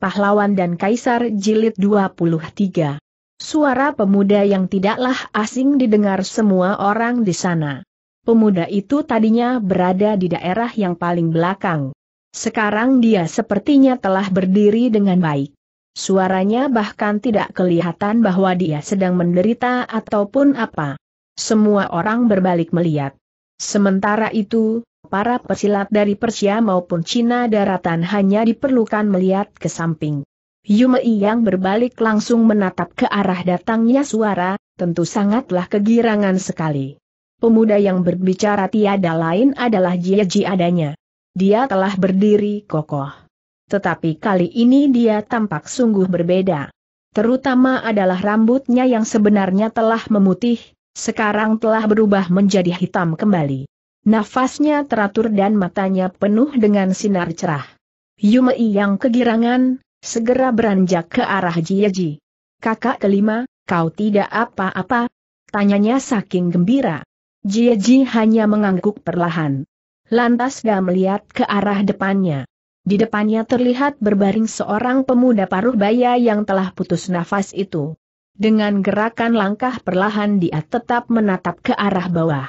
Pahlawan dan Kaisar Jilid 23. Suara pemuda yang tidaklah asing didengar semua orang di sana. Pemuda itu tadinya berada di daerah yang paling belakang. Sekarang dia sepertinya telah berdiri dengan baik. Suaranya bahkan tidak kelihatan bahwa dia sedang menderita ataupun apa. Semua orang berbalik melihat. Sementara itu, para pesilat dari Persia maupun Cina daratan hanya diperlukan melihat ke samping. Yumei yang berbalik langsung menatap ke arah datangnya suara, tentu sangatlah kegirangan sekali. Pemuda yang berbicara tiada lain adalah Jieji adanya. Dia telah berdiri kokoh. Tetapi kali ini dia tampak sungguh berbeda. Terutama adalah rambutnya yang sebenarnya telah memutih, sekarang telah berubah menjadi hitam kembali. Nafasnya teratur dan matanya penuh dengan sinar cerah. Yumei yang kegirangan, segera beranjak ke arah Jieji. Kakak kelima, kau tidak apa-apa? Tanyanya saking gembira. Jieji hanya mengangguk perlahan. Lantas dia melihat ke arah depannya. Di depannya terlihat berbaring seorang pemuda paruh baya yang telah putus nafas itu. Dengan gerakan langkah perlahan dia tetap menatap ke arah bawah.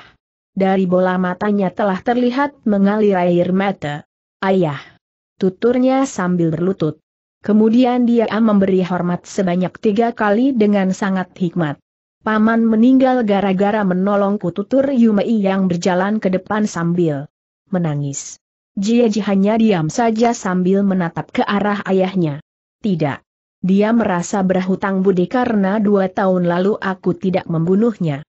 Dari bola matanya telah terlihat mengalir air mata. Ayah! Tuturnya sambil berlutut. Kemudian dia memberi hormat sebanyak tiga kali dengan sangat hikmat. Paman meninggal gara-gara menolongku tutur Yumei yang berjalan ke depan sambil menangis. Jieji hanya diam saja sambil menatap ke arah ayahnya. Tidak. Dia merasa berhutang budi karena dua tahun lalu aku tidak membunuhnya.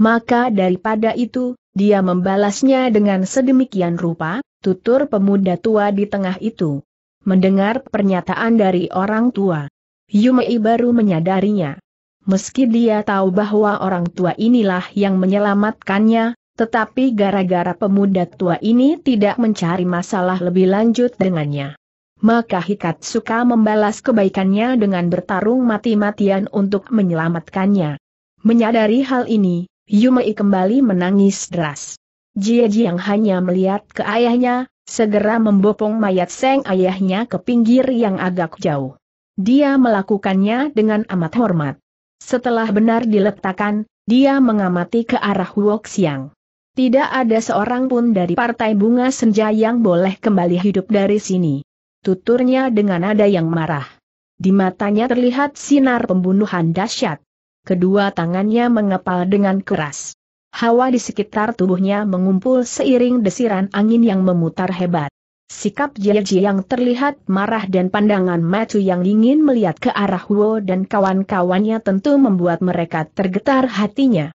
Maka daripada itu, dia membalasnya dengan sedemikian rupa, tutur pemuda tua di tengah itu. Mendengar pernyataan dari orang tua, Yumei baru menyadarinya. Meski dia tahu bahwa orang tua inilah yang menyelamatkannya, tetapi gara-gara pemuda tua ini tidak mencari masalah lebih lanjut dengannya. Maka Hikat suka membalas kebaikannya dengan bertarung mati-matian untuk menyelamatkannya. Menyadari hal ini, Yumei kembali menangis deras. Jie yang hanya melihat ke ayahnya, segera membopong mayat seng ayahnya ke pinggir yang agak jauh. Dia melakukannya dengan amat hormat. Setelah benar diletakkan, dia mengamati ke arah Huok Siang. Tidak ada seorang pun dari Partai Bunga Senja yang boleh kembali hidup dari sini. Tuturnya dengan nada yang marah. Di matanya terlihat sinar pembunuhan dahsyat kedua tangannya mengepal dengan keras. Hawa di sekitar tubuhnya mengumpul seiring desiran angin yang memutar hebat. Sikap Jieji yang terlihat marah dan pandangan Macu yang ingin melihat ke arah Huo dan kawan-kawannya tentu membuat mereka tergetar hatinya.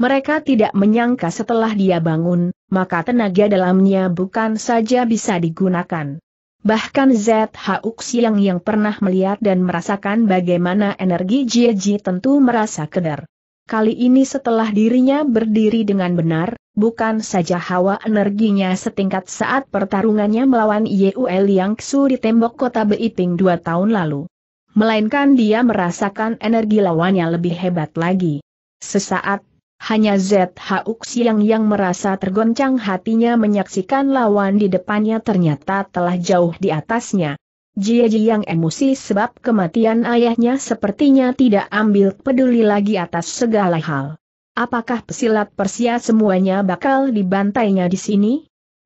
Mereka tidak menyangka setelah dia bangun, maka tenaga dalamnya bukan saja bisa digunakan Bahkan ZH Uxiang yang pernah melihat dan merasakan bagaimana energi Jieji tentu merasa keder. Kali ini setelah dirinya berdiri dengan benar, bukan saja hawa energinya setingkat saat pertarungannya melawan Yue Liang Xu di tembok kota Beiping dua tahun lalu. Melainkan dia merasakan energi lawannya lebih hebat lagi. Sesaat hanya ZHU Xiang yang merasa tergoncang hatinya menyaksikan lawan di depannya ternyata telah jauh di atasnya. Jie yang emosi sebab kematian ayahnya sepertinya tidak ambil peduli lagi atas segala hal. Apakah pesilat Persia semuanya bakal dibantainya di sini?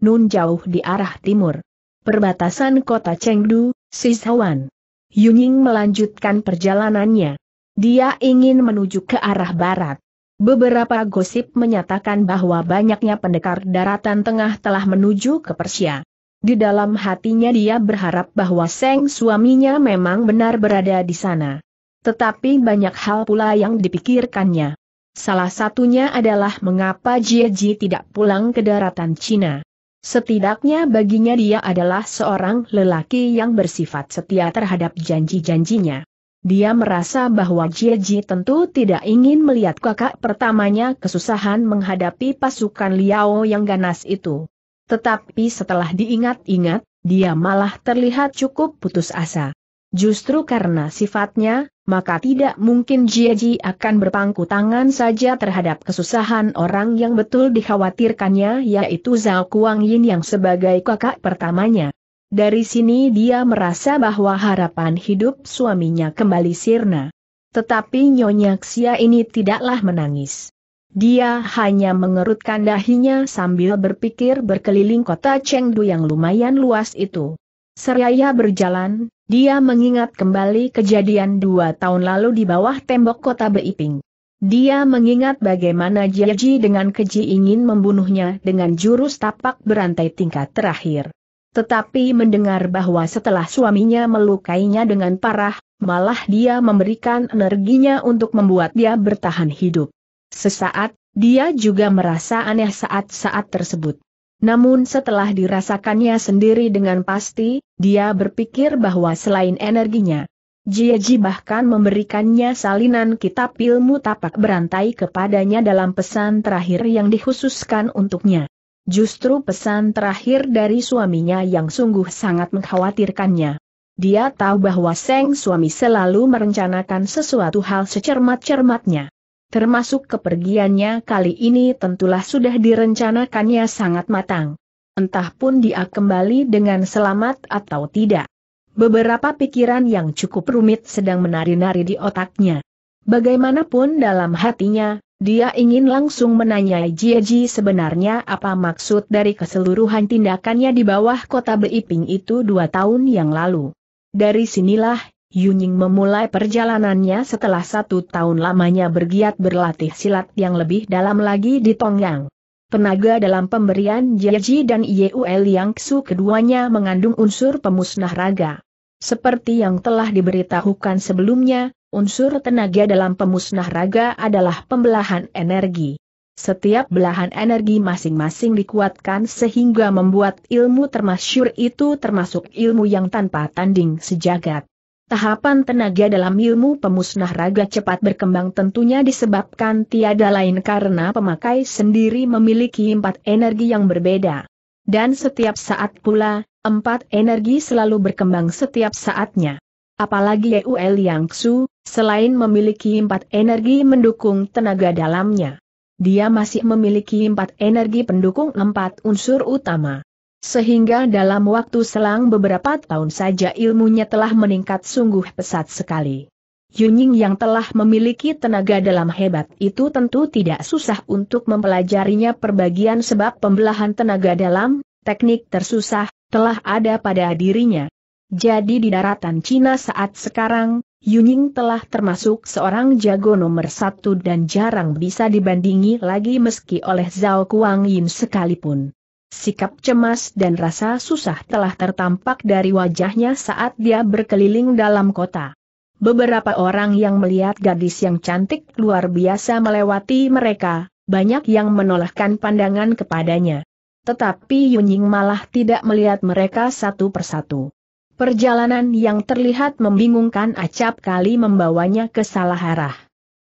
Nun jauh di arah timur. Perbatasan kota Chengdu, Sichuan. Yunying melanjutkan perjalanannya. Dia ingin menuju ke arah barat. Beberapa gosip menyatakan bahwa banyaknya pendekar daratan tengah telah menuju ke Persia. Di dalam hatinya dia berharap bahwa Seng suaminya memang benar berada di sana. Tetapi banyak hal pula yang dipikirkannya. Salah satunya adalah mengapa Jie Ji tidak pulang ke daratan Cina. Setidaknya baginya dia adalah seorang lelaki yang bersifat setia terhadap janji-janjinya. Dia merasa bahwa Jieji tentu tidak ingin melihat kakak pertamanya kesusahan menghadapi pasukan Liao yang ganas itu. Tetapi setelah diingat-ingat, dia malah terlihat cukup putus asa. Justru karena sifatnya, maka tidak mungkin Jieji akan berpangku tangan saja terhadap kesusahan orang yang betul dikhawatirkannya yaitu Zhao Kuang Yin yang sebagai kakak pertamanya. Dari sini dia merasa bahwa harapan hidup suaminya kembali sirna. Tetapi Nyonya Xia ini tidaklah menangis. Dia hanya mengerutkan dahinya sambil berpikir berkeliling kota Chengdu yang lumayan luas itu. Seraya berjalan, dia mengingat kembali kejadian dua tahun lalu di bawah tembok kota Beiping. Dia mengingat bagaimana Jiaji dengan keji ingin membunuhnya dengan jurus tapak berantai tingkat terakhir. Tetapi mendengar bahwa setelah suaminya melukainya dengan parah, malah dia memberikan energinya untuk membuat dia bertahan hidup. Sesaat, dia juga merasa aneh saat-saat tersebut. Namun setelah dirasakannya sendiri dengan pasti, dia berpikir bahwa selain energinya, Jieji bahkan memberikannya salinan kitab ilmu tapak berantai kepadanya dalam pesan terakhir yang dikhususkan untuknya. Justru pesan terakhir dari suaminya yang sungguh sangat mengkhawatirkannya. Dia tahu bahwa Seng suami selalu merencanakan sesuatu hal secermat-cermatnya. Termasuk kepergiannya kali ini tentulah sudah direncanakannya sangat matang. Entah pun dia kembali dengan selamat atau tidak. Beberapa pikiran yang cukup rumit sedang menari-nari di otaknya. Bagaimanapun dalam hatinya, dia ingin langsung menanyai Jieji sebenarnya apa maksud dari keseluruhan tindakannya di bawah kota Beiping itu dua tahun yang lalu. Dari sinilah, Yuning memulai perjalanannya setelah satu tahun lamanya bergiat berlatih silat yang lebih dalam lagi di Tongyang. Tenaga dalam pemberian Jieji dan Yeul Yang Su keduanya mengandung unsur pemusnah raga. Seperti yang telah diberitahukan sebelumnya, unsur tenaga dalam pemusnah raga adalah pembelahan energi. Setiap belahan energi masing-masing dikuatkan sehingga membuat ilmu termasyur itu termasuk ilmu yang tanpa tanding sejagat. Tahapan tenaga dalam ilmu pemusnah raga cepat berkembang tentunya disebabkan tiada lain karena pemakai sendiri memiliki empat energi yang berbeda. Dan setiap saat pula, empat energi selalu berkembang setiap saatnya. Apalagi Eul Yang Su, selain memiliki empat energi mendukung tenaga dalamnya. Dia masih memiliki empat energi pendukung empat unsur utama. Sehingga dalam waktu selang beberapa tahun saja ilmunya telah meningkat sungguh pesat sekali. Yunying yang telah memiliki tenaga dalam hebat itu tentu tidak susah untuk mempelajarinya perbagian sebab pembelahan tenaga dalam, teknik tersusah, telah ada pada dirinya. Jadi di daratan Cina saat sekarang, Yuning telah termasuk seorang jago nomor satu dan jarang bisa dibandingi lagi meski oleh Zhao Kuang Yin sekalipun. Sikap cemas dan rasa susah telah tertampak dari wajahnya saat dia berkeliling dalam kota. Beberapa orang yang melihat gadis yang cantik luar biasa melewati mereka, banyak yang menolakkan pandangan kepadanya. Tetapi Yuning malah tidak melihat mereka satu persatu. Perjalanan yang terlihat membingungkan acap kali membawanya ke salah arah.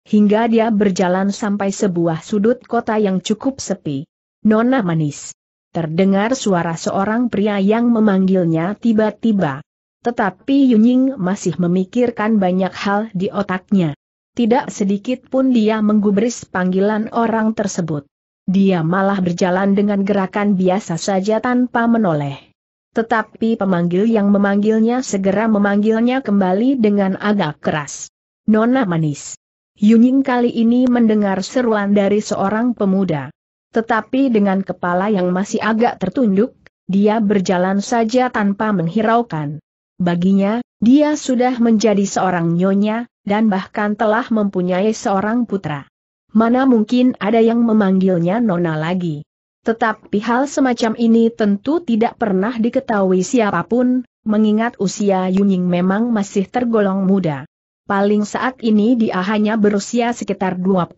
Hingga dia berjalan sampai sebuah sudut kota yang cukup sepi. Nona manis. Terdengar suara seorang pria yang memanggilnya tiba-tiba. Tetapi Yunying masih memikirkan banyak hal di otaknya. Tidak sedikit pun dia menggubris panggilan orang tersebut. Dia malah berjalan dengan gerakan biasa saja tanpa menoleh. Tetapi pemanggil yang memanggilnya segera memanggilnya kembali dengan agak keras. Nona manis. Yunying kali ini mendengar seruan dari seorang pemuda. Tetapi dengan kepala yang masih agak tertunduk, dia berjalan saja tanpa menghiraukan. Baginya, dia sudah menjadi seorang nyonya, dan bahkan telah mempunyai seorang putra. Mana mungkin ada yang memanggilnya Nona lagi. Tetapi hal semacam ini tentu tidak pernah diketahui siapapun, mengingat usia Yunying memang masih tergolong muda. Paling saat ini dia hanya berusia sekitar 24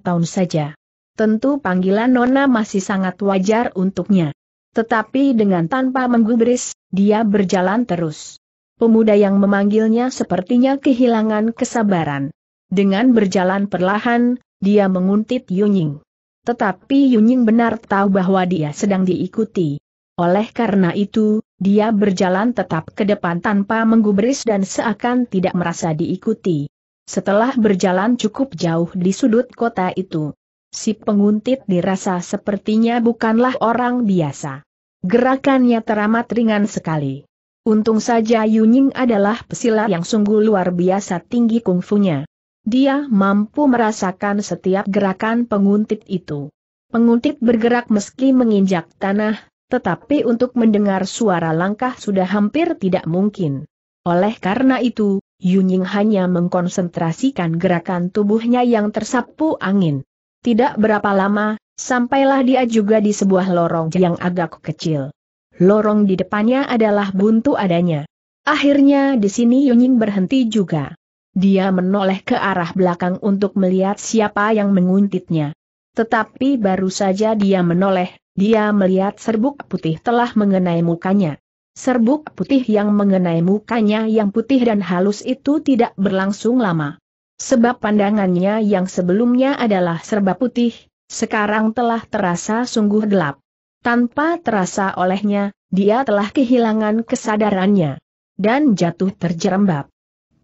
tahun saja. Tentu panggilan Nona masih sangat wajar untuknya. Tetapi dengan tanpa menggubris, dia berjalan terus. Pemuda yang memanggilnya sepertinya kehilangan kesabaran. Dengan berjalan perlahan, dia menguntit Yunying. Tetapi Yunying benar tahu bahwa dia sedang diikuti. Oleh karena itu, dia berjalan tetap ke depan tanpa menggubris dan seakan tidak merasa diikuti. Setelah berjalan cukup jauh di sudut kota itu, si penguntit dirasa sepertinya bukanlah orang biasa. Gerakannya teramat ringan sekali. Untung saja Yunying adalah pesilat yang sungguh luar biasa tinggi kungfunya. Dia mampu merasakan setiap gerakan penguntit itu. Penguntit bergerak meski menginjak tanah, tetapi untuk mendengar suara langkah sudah hampir tidak mungkin. Oleh karena itu, Yunying hanya mengkonsentrasikan gerakan tubuhnya yang tersapu angin. Tidak berapa lama, sampailah dia juga di sebuah lorong yang agak kecil. Lorong di depannya adalah buntu adanya. Akhirnya di sini Yunying berhenti juga. Dia menoleh ke arah belakang untuk melihat siapa yang menguntitnya. Tetapi baru saja dia menoleh, dia melihat serbuk putih telah mengenai mukanya. Serbuk putih yang mengenai mukanya yang putih dan halus itu tidak berlangsung lama. Sebab pandangannya yang sebelumnya adalah serba putih, sekarang telah terasa sungguh gelap. Tanpa terasa olehnya, dia telah kehilangan kesadarannya. Dan jatuh terjerembab.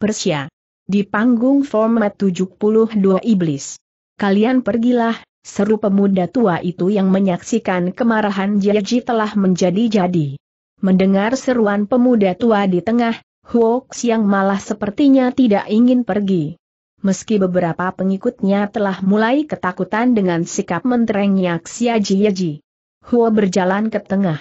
Persia di panggung format 72 Iblis. Kalian pergilah, seru pemuda tua itu yang menyaksikan kemarahan Jiaji telah menjadi-jadi. Mendengar seruan pemuda tua di tengah, Huox yang malah sepertinya tidak ingin pergi. Meski beberapa pengikutnya telah mulai ketakutan dengan sikap menterengnya Xiaji Yaji. Huo berjalan ke tengah.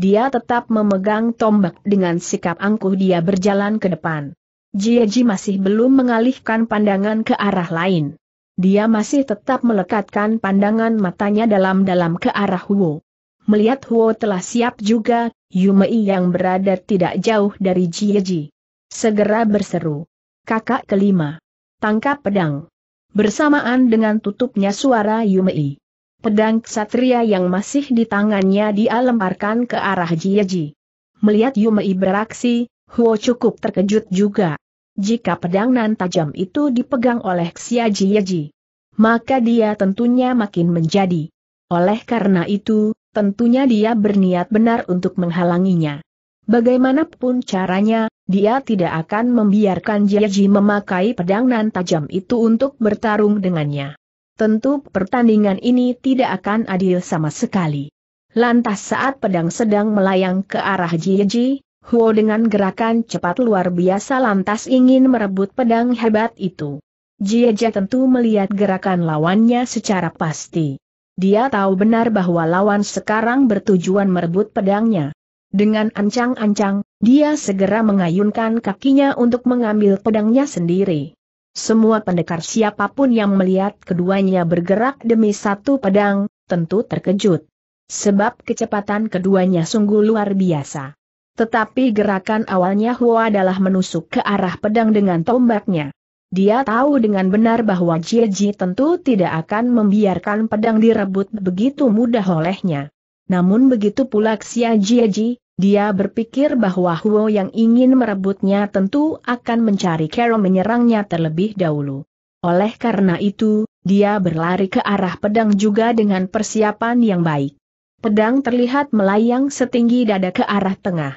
Dia tetap memegang tombak dengan sikap angkuh dia berjalan ke depan. Jieji masih belum mengalihkan pandangan ke arah lain. Dia masih tetap melekatkan pandangan matanya dalam-dalam ke arah Huo. Melihat Huo telah siap juga, Yumei yang berada tidak jauh dari Jieji. Segera berseru. Kakak kelima. Tangkap pedang. Bersamaan dengan tutupnya suara Yumei. Pedang ksatria yang masih di tangannya dia lemparkan ke arah Jieji. Melihat Yumei beraksi, Huo cukup terkejut juga. Jika pedang nan tajam itu dipegang oleh Xia Jieji, maka dia tentunya makin menjadi. Oleh karena itu, tentunya dia berniat benar untuk menghalanginya. Bagaimanapun caranya, dia tidak akan membiarkan Jieji memakai pedang nan tajam itu untuk bertarung dengannya. Tentu pertandingan ini tidak akan adil sama sekali. Lantas saat pedang sedang melayang ke arah Jieji, Huo dengan gerakan cepat luar biasa lantas ingin merebut pedang hebat itu. Jieja tentu melihat gerakan lawannya secara pasti. Dia tahu benar bahwa lawan sekarang bertujuan merebut pedangnya. Dengan ancang-ancang, dia segera mengayunkan kakinya untuk mengambil pedangnya sendiri. Semua pendekar siapapun yang melihat keduanya bergerak demi satu pedang, tentu terkejut. Sebab kecepatan keduanya sungguh luar biasa. Tetapi gerakan awalnya Hua adalah menusuk ke arah pedang dengan tombaknya. Dia tahu dengan benar bahwa Jieji tentu tidak akan membiarkan pedang direbut begitu mudah olehnya. Namun begitu pula Xia Jieji, dia berpikir bahwa Huo yang ingin merebutnya tentu akan mencari Carol menyerangnya terlebih dahulu. Oleh karena itu, dia berlari ke arah pedang juga dengan persiapan yang baik pedang terlihat melayang setinggi dada ke arah tengah.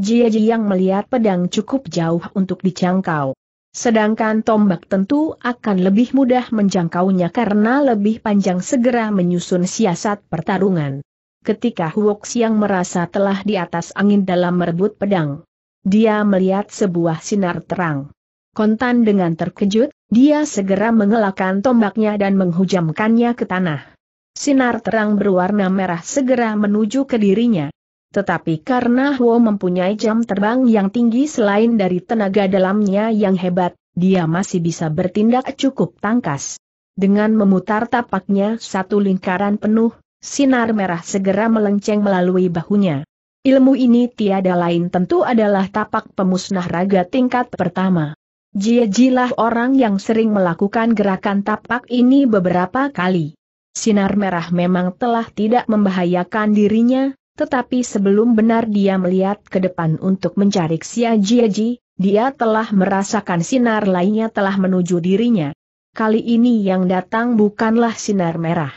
Jia Jiang melihat pedang cukup jauh untuk dijangkau. Sedangkan tombak tentu akan lebih mudah menjangkaunya karena lebih panjang segera menyusun siasat pertarungan. Ketika Huok Siang merasa telah di atas angin dalam merebut pedang, dia melihat sebuah sinar terang. Kontan dengan terkejut, dia segera mengelakkan tombaknya dan menghujamkannya ke tanah. Sinar terang berwarna merah segera menuju ke dirinya. Tetapi karena Huo mempunyai jam terbang yang tinggi selain dari tenaga dalamnya yang hebat, dia masih bisa bertindak cukup tangkas. Dengan memutar tapaknya satu lingkaran penuh, sinar merah segera melenceng melalui bahunya. Ilmu ini tiada lain tentu adalah tapak pemusnah raga tingkat pertama. Jijilah orang yang sering melakukan gerakan tapak ini beberapa kali. Sinar merah memang telah tidak membahayakan dirinya, tetapi sebelum benar dia melihat ke depan untuk mencari Xia Jieji, dia telah merasakan sinar lainnya telah menuju dirinya. Kali ini yang datang bukanlah sinar merah,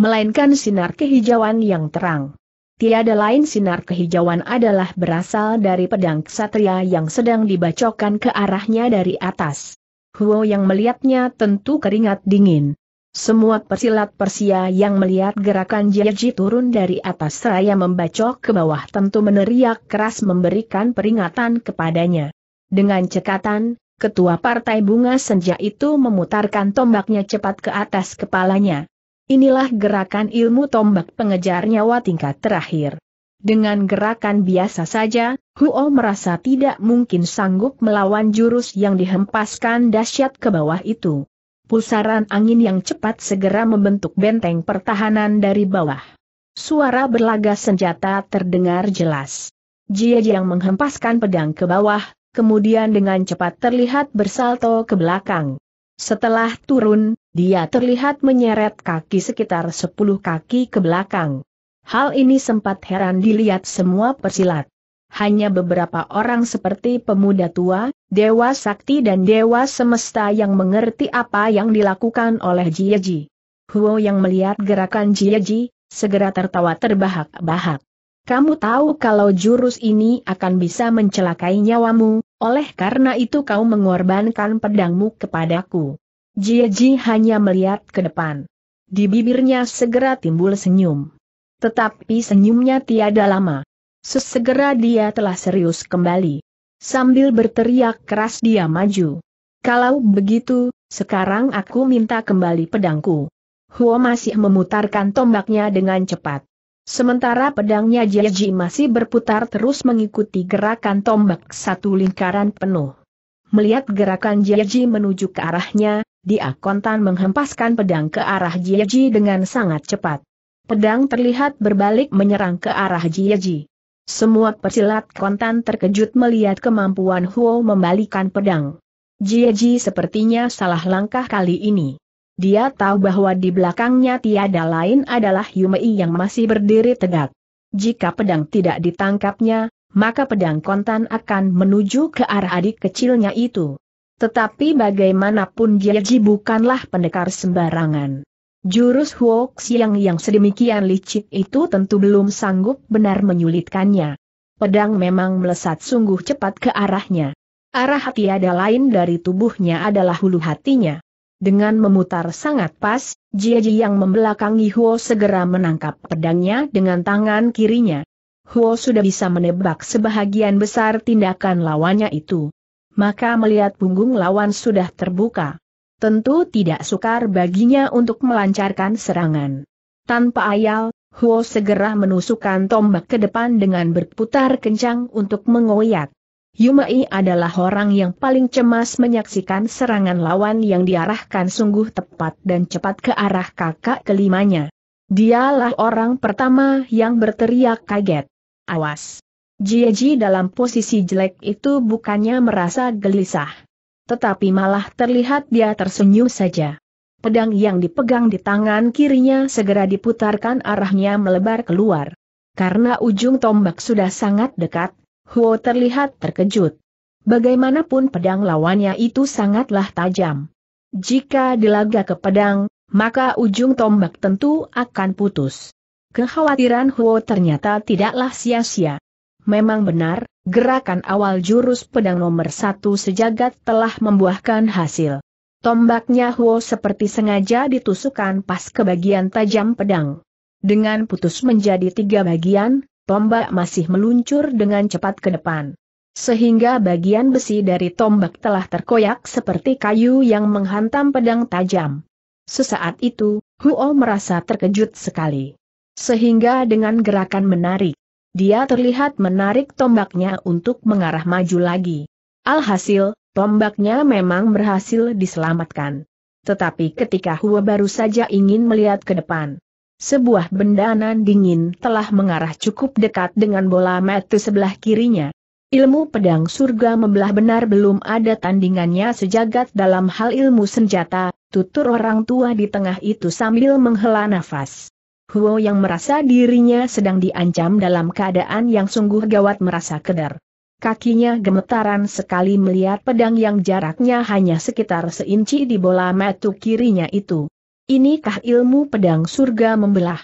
melainkan sinar kehijauan yang terang. Tiada lain sinar kehijauan adalah berasal dari pedang ksatria yang sedang dibacokkan ke arahnya dari atas. Huo yang melihatnya tentu keringat dingin. Semua persilat Persia yang melihat gerakan Jiaji turun dari atas seraya membacok ke bawah tentu meneriak keras memberikan peringatan kepadanya. Dengan cekatan, ketua partai bunga senja itu memutarkan tombaknya cepat ke atas kepalanya. Inilah gerakan ilmu tombak pengejar nyawa tingkat terakhir. Dengan gerakan biasa saja, Huo merasa tidak mungkin sanggup melawan jurus yang dihempaskan dahsyat ke bawah itu pusaran angin yang cepat segera membentuk benteng pertahanan dari bawah. Suara berlaga senjata terdengar jelas. Jie yang menghempaskan pedang ke bawah, kemudian dengan cepat terlihat bersalto ke belakang. Setelah turun, dia terlihat menyeret kaki sekitar 10 kaki ke belakang. Hal ini sempat heran dilihat semua persilat hanya beberapa orang seperti pemuda tua, dewa sakti dan dewa semesta yang mengerti apa yang dilakukan oleh Jieji. Huo yang melihat gerakan Jieji, segera tertawa terbahak-bahak. Kamu tahu kalau jurus ini akan bisa mencelakai nyawamu, oleh karena itu kau mengorbankan pedangmu kepadaku. Jieji hanya melihat ke depan. Di bibirnya segera timbul senyum. Tetapi senyumnya tiada lama. Sesegera dia telah serius kembali. Sambil berteriak keras dia maju. Kalau begitu, sekarang aku minta kembali pedangku. Huo masih memutarkan tombaknya dengan cepat. Sementara pedangnya Jaji masih berputar terus mengikuti gerakan tombak satu lingkaran penuh. Melihat gerakan Jaji menuju ke arahnya, dia kontan menghempaskan pedang ke arah Jaji dengan sangat cepat. Pedang terlihat berbalik menyerang ke arah Jaji. Semua pesilat kontan terkejut melihat kemampuan Huo membalikan pedang. Jieji sepertinya salah langkah kali ini. Dia tahu bahwa di belakangnya tiada lain adalah Yumei yang masih berdiri tegak. Jika pedang tidak ditangkapnya, maka pedang kontan akan menuju ke arah adik kecilnya itu. Tetapi bagaimanapun Jieji bukanlah pendekar sembarangan. Jurus Huok Xiang yang sedemikian licik itu tentu belum sanggup benar menyulitkannya. Pedang memang melesat sungguh cepat ke arahnya. Arah hati ada lain dari tubuhnya adalah hulu hatinya. Dengan memutar sangat pas, Jie Ji yang membelakangi Huo segera menangkap pedangnya dengan tangan kirinya. Huo sudah bisa menebak sebahagian besar tindakan lawannya itu. Maka melihat punggung lawan sudah terbuka tentu tidak sukar baginya untuk melancarkan serangan. Tanpa ayal, Huo segera menusukkan tombak ke depan dengan berputar kencang untuk mengoyak. Yumai adalah orang yang paling cemas menyaksikan serangan lawan yang diarahkan sungguh tepat dan cepat ke arah kakak kelimanya. Dialah orang pertama yang berteriak kaget. Awas! Jieji dalam posisi jelek itu bukannya merasa gelisah tetapi malah terlihat dia tersenyum saja. Pedang yang dipegang di tangan kirinya segera diputarkan arahnya melebar keluar. Karena ujung tombak sudah sangat dekat, Huo terlihat terkejut. Bagaimanapun pedang lawannya itu sangatlah tajam. Jika dilaga ke pedang, maka ujung tombak tentu akan putus. Kekhawatiran Huo ternyata tidaklah sia-sia. Memang benar, Gerakan awal jurus pedang nomor satu sejagat telah membuahkan hasil. Tombaknya Huo seperti sengaja ditusukkan pas ke bagian tajam pedang. Dengan putus menjadi tiga bagian, tombak masih meluncur dengan cepat ke depan. Sehingga bagian besi dari tombak telah terkoyak seperti kayu yang menghantam pedang tajam. Sesaat itu, Huo merasa terkejut sekali. Sehingga dengan gerakan menarik, dia terlihat menarik tombaknya untuk mengarah maju lagi. Alhasil, tombaknya memang berhasil diselamatkan. Tetapi ketika Hua baru saja ingin melihat ke depan, sebuah benda nan dingin telah mengarah cukup dekat dengan bola metu sebelah kirinya. Ilmu pedang surga membelah benar belum ada tandingannya sejagat dalam hal ilmu senjata, tutur orang tua di tengah itu sambil menghela nafas. Huo yang merasa dirinya sedang diancam dalam keadaan yang sungguh gawat merasa keder. Kakinya gemetaran sekali melihat pedang yang jaraknya hanya sekitar seinci di bola metu kirinya itu. Inikah ilmu pedang surga membelah?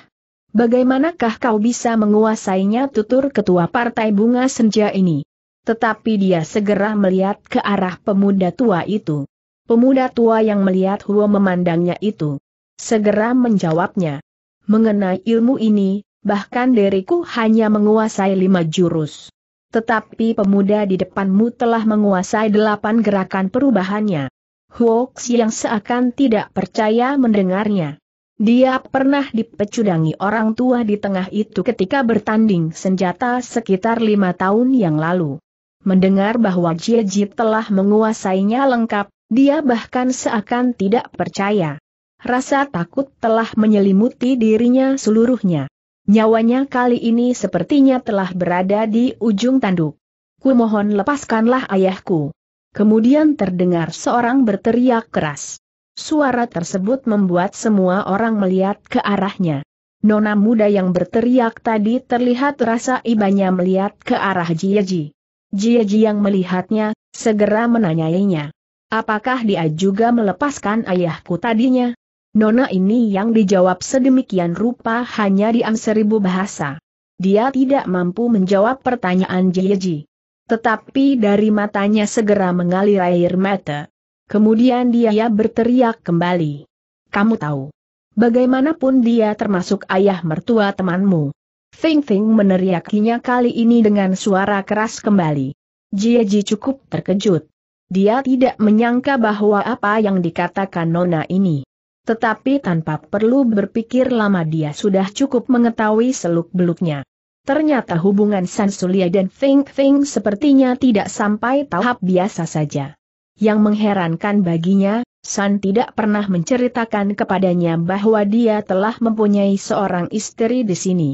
Bagaimanakah kau bisa menguasainya tutur ketua partai bunga senja ini? Tetapi dia segera melihat ke arah pemuda tua itu. Pemuda tua yang melihat Huo memandangnya itu. Segera menjawabnya. Mengenai ilmu ini, bahkan diriku hanya menguasai lima jurus. Tetapi pemuda di depanmu telah menguasai delapan gerakan perubahannya. Hoax yang seakan tidak percaya mendengarnya. Dia pernah dipecudangi orang tua di tengah itu ketika bertanding senjata sekitar lima tahun yang lalu. Mendengar bahwa Jie Ji telah menguasainya lengkap, dia bahkan seakan tidak percaya. Rasa takut telah menyelimuti dirinya seluruhnya. Nyawanya kali ini sepertinya telah berada di ujung tanduk. Kumohon lepaskanlah ayahku. Kemudian terdengar seorang berteriak keras. Suara tersebut membuat semua orang melihat ke arahnya. Nona muda yang berteriak tadi terlihat rasa ibanya melihat ke arah Jiaji. Jiaji yang melihatnya, segera menanyainya. Apakah dia juga melepaskan ayahku tadinya? Nona ini yang dijawab sedemikian rupa hanya diam seribu bahasa. Dia tidak mampu menjawab pertanyaan Jieji. Tetapi dari matanya segera mengalir air mata. Kemudian dia berteriak kembali. Kamu tahu. Bagaimanapun dia termasuk ayah mertua temanmu. Feng Feng meneriakinya kali ini dengan suara keras kembali. Jieji cukup terkejut. Dia tidak menyangka bahwa apa yang dikatakan Nona ini tetapi tanpa perlu berpikir lama dia sudah cukup mengetahui seluk-beluknya. Ternyata hubungan Sansulia dan Feng Feng sepertinya tidak sampai tahap biasa saja. Yang mengherankan baginya, San tidak pernah menceritakan kepadanya bahwa dia telah mempunyai seorang istri di sini.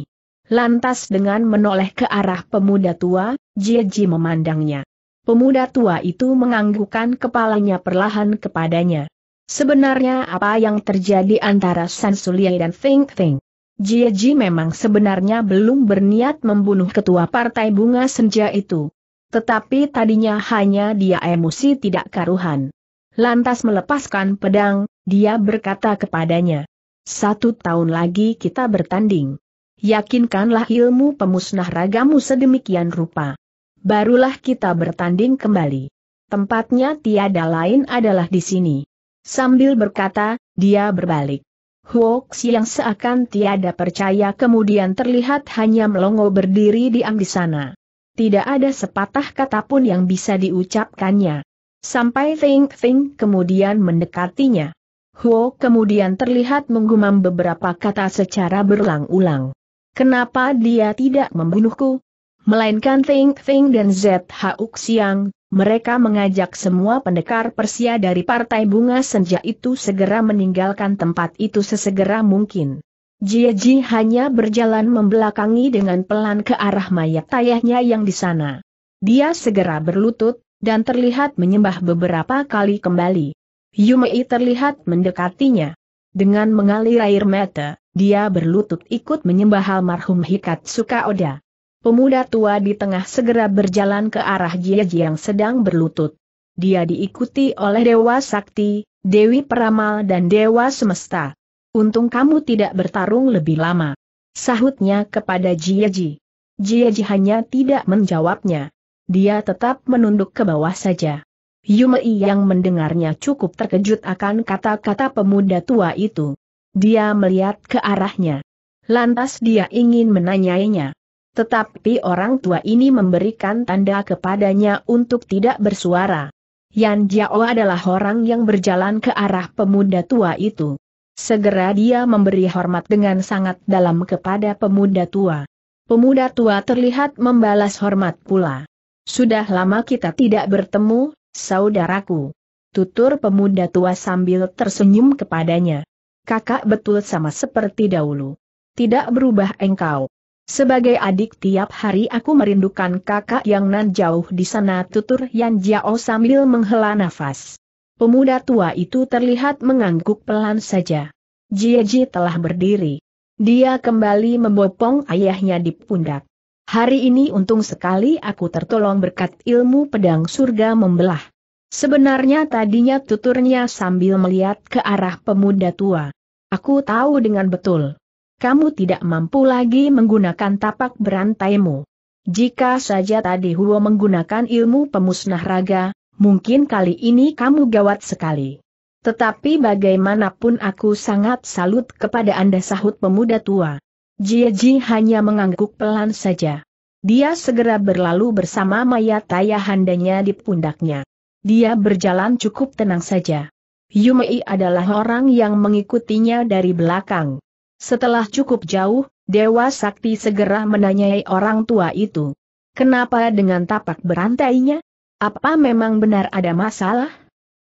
Lantas dengan menoleh ke arah pemuda tua, Jieji memandangnya. Pemuda tua itu menganggukkan kepalanya perlahan kepadanya. Sebenarnya apa yang terjadi antara San Suliai dan Feng Feng? Jie Ji memang sebenarnya belum berniat membunuh ketua partai bunga senja itu. Tetapi tadinya hanya dia emosi tidak karuhan. Lantas melepaskan pedang, dia berkata kepadanya. Satu tahun lagi kita bertanding. Yakinkanlah ilmu pemusnah ragamu sedemikian rupa. Barulah kita bertanding kembali. Tempatnya tiada lain adalah di sini. Sambil berkata, dia berbalik. Huok yang seakan tiada percaya kemudian terlihat hanya melongo berdiri diam di sana. Tidak ada sepatah kata pun yang bisa diucapkannya. Sampai Feng Feng kemudian mendekatinya. Huo kemudian terlihat menggumam beberapa kata secara berulang-ulang. Kenapa dia tidak membunuhku? Melainkan Feng Feng dan Zhao Xiang, mereka mengajak semua pendekar Persia dari Partai Bunga Senja itu segera meninggalkan tempat itu sesegera mungkin. Jieji hanya berjalan membelakangi dengan pelan ke arah mayat ayahnya yang di sana. Dia segera berlutut, dan terlihat menyembah beberapa kali kembali. Yumei terlihat mendekatinya. Dengan mengalir air mata, dia berlutut ikut menyembah almarhum Hikatsuka Oda. Pemuda tua di tengah segera berjalan ke arah Jiaji yang sedang berlutut. Dia diikuti oleh Dewa Sakti, Dewi Peramal dan Dewa Semesta. Untung kamu tidak bertarung lebih lama. Sahutnya kepada Jiaji. Jiaji hanya tidak menjawabnya. Dia tetap menunduk ke bawah saja. Yumei yang mendengarnya cukup terkejut akan kata-kata pemuda tua itu. Dia melihat ke arahnya. Lantas dia ingin menanyainya. Tetapi orang tua ini memberikan tanda kepadanya untuk tidak bersuara. Yan Jiao adalah orang yang berjalan ke arah pemuda tua itu. Segera dia memberi hormat dengan sangat dalam kepada pemuda tua. Pemuda tua terlihat membalas hormat pula. Sudah lama kita tidak bertemu, saudaraku. Tutur pemuda tua sambil tersenyum kepadanya. Kakak betul sama seperti dahulu. Tidak berubah engkau. Sebagai adik tiap hari aku merindukan kakak yang nan jauh di sana tutur Yan Jiao sambil menghela nafas. Pemuda tua itu terlihat mengangguk pelan saja. Ji telah berdiri. Dia kembali membopong ayahnya di pundak. Hari ini untung sekali aku tertolong berkat ilmu pedang surga membelah. Sebenarnya tadinya tuturnya sambil melihat ke arah pemuda tua. Aku tahu dengan betul kamu tidak mampu lagi menggunakan tapak berantaimu. Jika saja tadi Huo menggunakan ilmu pemusnah raga, mungkin kali ini kamu gawat sekali. Tetapi bagaimanapun aku sangat salut kepada Anda sahut pemuda tua. Jie Ji hanya mengangguk pelan saja. Dia segera berlalu bersama mayat ayahandanya di pundaknya. Dia berjalan cukup tenang saja. Yumei adalah orang yang mengikutinya dari belakang. Setelah cukup jauh, Dewa Sakti segera menanyai orang tua itu. Kenapa dengan tapak berantainya? Apa memang benar ada masalah?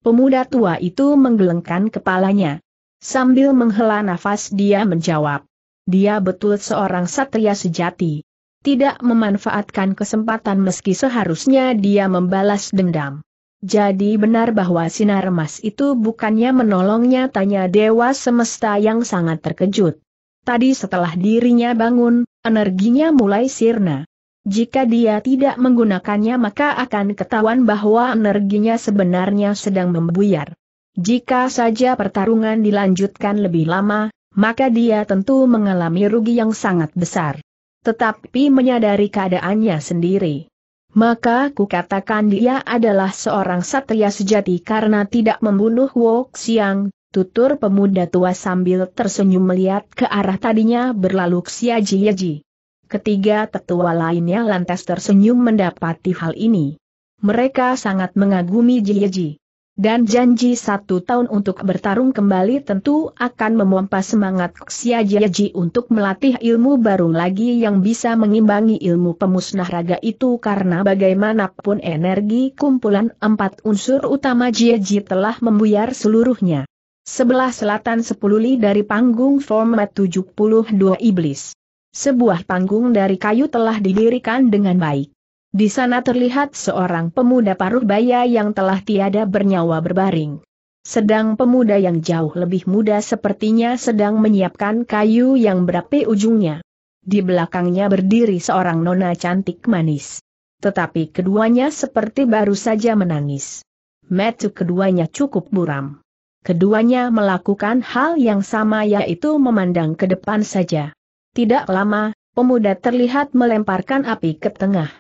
Pemuda tua itu menggelengkan kepalanya. Sambil menghela nafas dia menjawab. Dia betul seorang satria sejati. Tidak memanfaatkan kesempatan meski seharusnya dia membalas dendam. Jadi benar bahwa sinar emas itu bukannya menolongnya tanya dewa semesta yang sangat terkejut. Tadi setelah dirinya bangun, energinya mulai sirna. Jika dia tidak menggunakannya maka akan ketahuan bahwa energinya sebenarnya sedang membuyar. Jika saja pertarungan dilanjutkan lebih lama, maka dia tentu mengalami rugi yang sangat besar. Tetapi menyadari keadaannya sendiri. Maka kukatakan dia adalah seorang satria sejati karena tidak membunuh Wok Siang, Tutur pemuda tua sambil tersenyum melihat ke arah tadinya berlalu xiaji Yeji. Ketiga tetua lainnya lantas tersenyum mendapati hal ini. Mereka sangat mengagumi Jiyeji. Dan janji satu tahun untuk bertarung kembali tentu akan memompa semangat Xiaji-Yaji untuk melatih ilmu baru lagi yang bisa mengimbangi ilmu pemusnah raga itu karena bagaimanapun energi kumpulan empat unsur utama Jiyeji telah membuyar seluruhnya. Sebelah selatan 10 li dari panggung format 72 iblis. Sebuah panggung dari kayu telah didirikan dengan baik. Di sana terlihat seorang pemuda paruh baya yang telah tiada bernyawa berbaring. Sedang pemuda yang jauh lebih muda sepertinya sedang menyiapkan kayu yang berapi ujungnya. Di belakangnya berdiri seorang nona cantik manis. Tetapi keduanya seperti baru saja menangis. Metu keduanya cukup buram keduanya melakukan hal yang sama yaitu memandang ke depan saja. Tidak lama, pemuda terlihat melemparkan api ke tengah.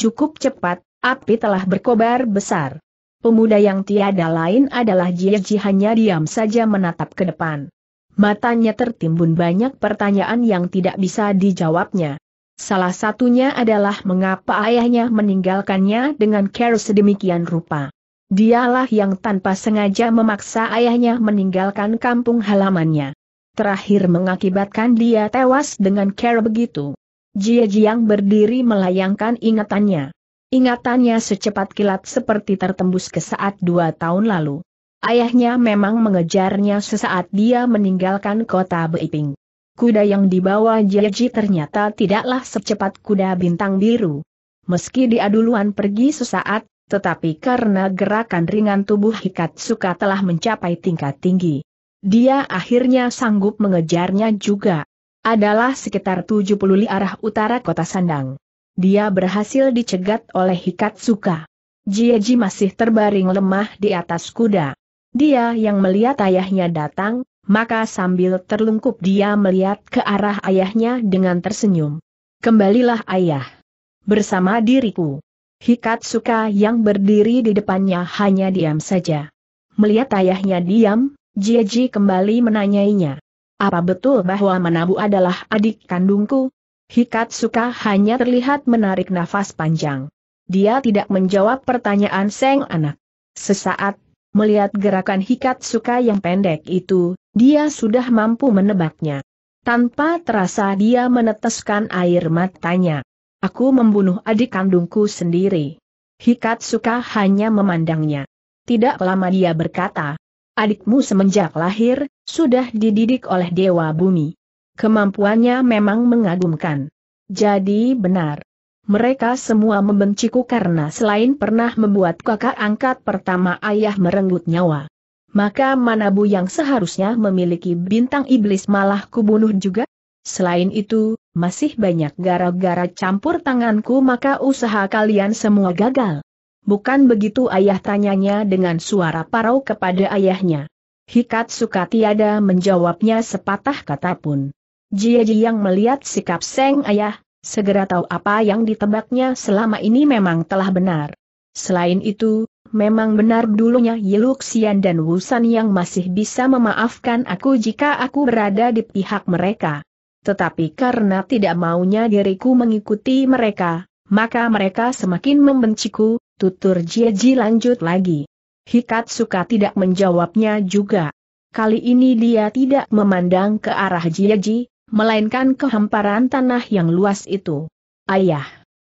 Cukup cepat, api telah berkobar besar. Pemuda yang tiada lain adalah Jiji hanya diam saja menatap ke depan. Matanya tertimbun banyak pertanyaan yang tidak bisa dijawabnya. Salah satunya adalah mengapa ayahnya meninggalkannya dengan care sedemikian rupa. Dialah yang tanpa sengaja memaksa ayahnya meninggalkan kampung halamannya. Terakhir mengakibatkan dia tewas dengan cara begitu. Jia Jiang berdiri melayangkan ingatannya. Ingatannya secepat kilat seperti tertembus ke saat dua tahun lalu. Ayahnya memang mengejarnya sesaat dia meninggalkan kota Beiping. Kuda yang dibawa Jia Ji ternyata tidaklah secepat kuda bintang biru. Meski dia duluan pergi sesaat, tetapi karena gerakan ringan tubuh Hikatsuka telah mencapai tingkat tinggi. Dia akhirnya sanggup mengejarnya juga. Adalah sekitar 70 li arah utara kota Sandang. Dia berhasil dicegat oleh Hikatsuka. Jieji masih terbaring lemah di atas kuda. Dia yang melihat ayahnya datang, maka sambil terlungkup dia melihat ke arah ayahnya dengan tersenyum. Kembalilah ayah. Bersama diriku. Hikatsuka yang berdiri di depannya hanya diam saja. Melihat ayahnya diam, Jieji kembali menanyainya. Apa betul bahwa Manabu adalah adik kandungku? Hikatsuka hanya terlihat menarik nafas panjang. Dia tidak menjawab pertanyaan Seng anak. Sesaat, melihat gerakan Hikatsuka yang pendek itu, dia sudah mampu menebaknya. Tanpa terasa dia meneteskan air matanya. Aku membunuh adik kandungku sendiri. Hikat suka hanya memandangnya. Tidak lama dia berkata, adikmu semenjak lahir, sudah dididik oleh Dewa Bumi. Kemampuannya memang mengagumkan. Jadi benar. Mereka semua membenciku karena selain pernah membuat kakak angkat pertama ayah merenggut nyawa. Maka Manabu yang seharusnya memiliki bintang iblis malah kubunuh juga? Selain itu, masih banyak gara-gara campur tanganku maka usaha kalian semua gagal. Bukan begitu ayah tanyanya dengan suara parau kepada ayahnya. Hikat suka tiada menjawabnya sepatah kata pun. Jia yang melihat sikap Seng ayah, segera tahu apa yang ditebaknya selama ini memang telah benar. Selain itu, memang benar dulunya Yiluxian dan Wusan yang masih bisa memaafkan aku jika aku berada di pihak mereka tetapi karena tidak maunya diriku mengikuti mereka, maka mereka semakin membenciku, tutur Jieji lanjut lagi. Hikat suka tidak menjawabnya juga. Kali ini dia tidak memandang ke arah Jieji, melainkan ke hamparan tanah yang luas itu. Ayah,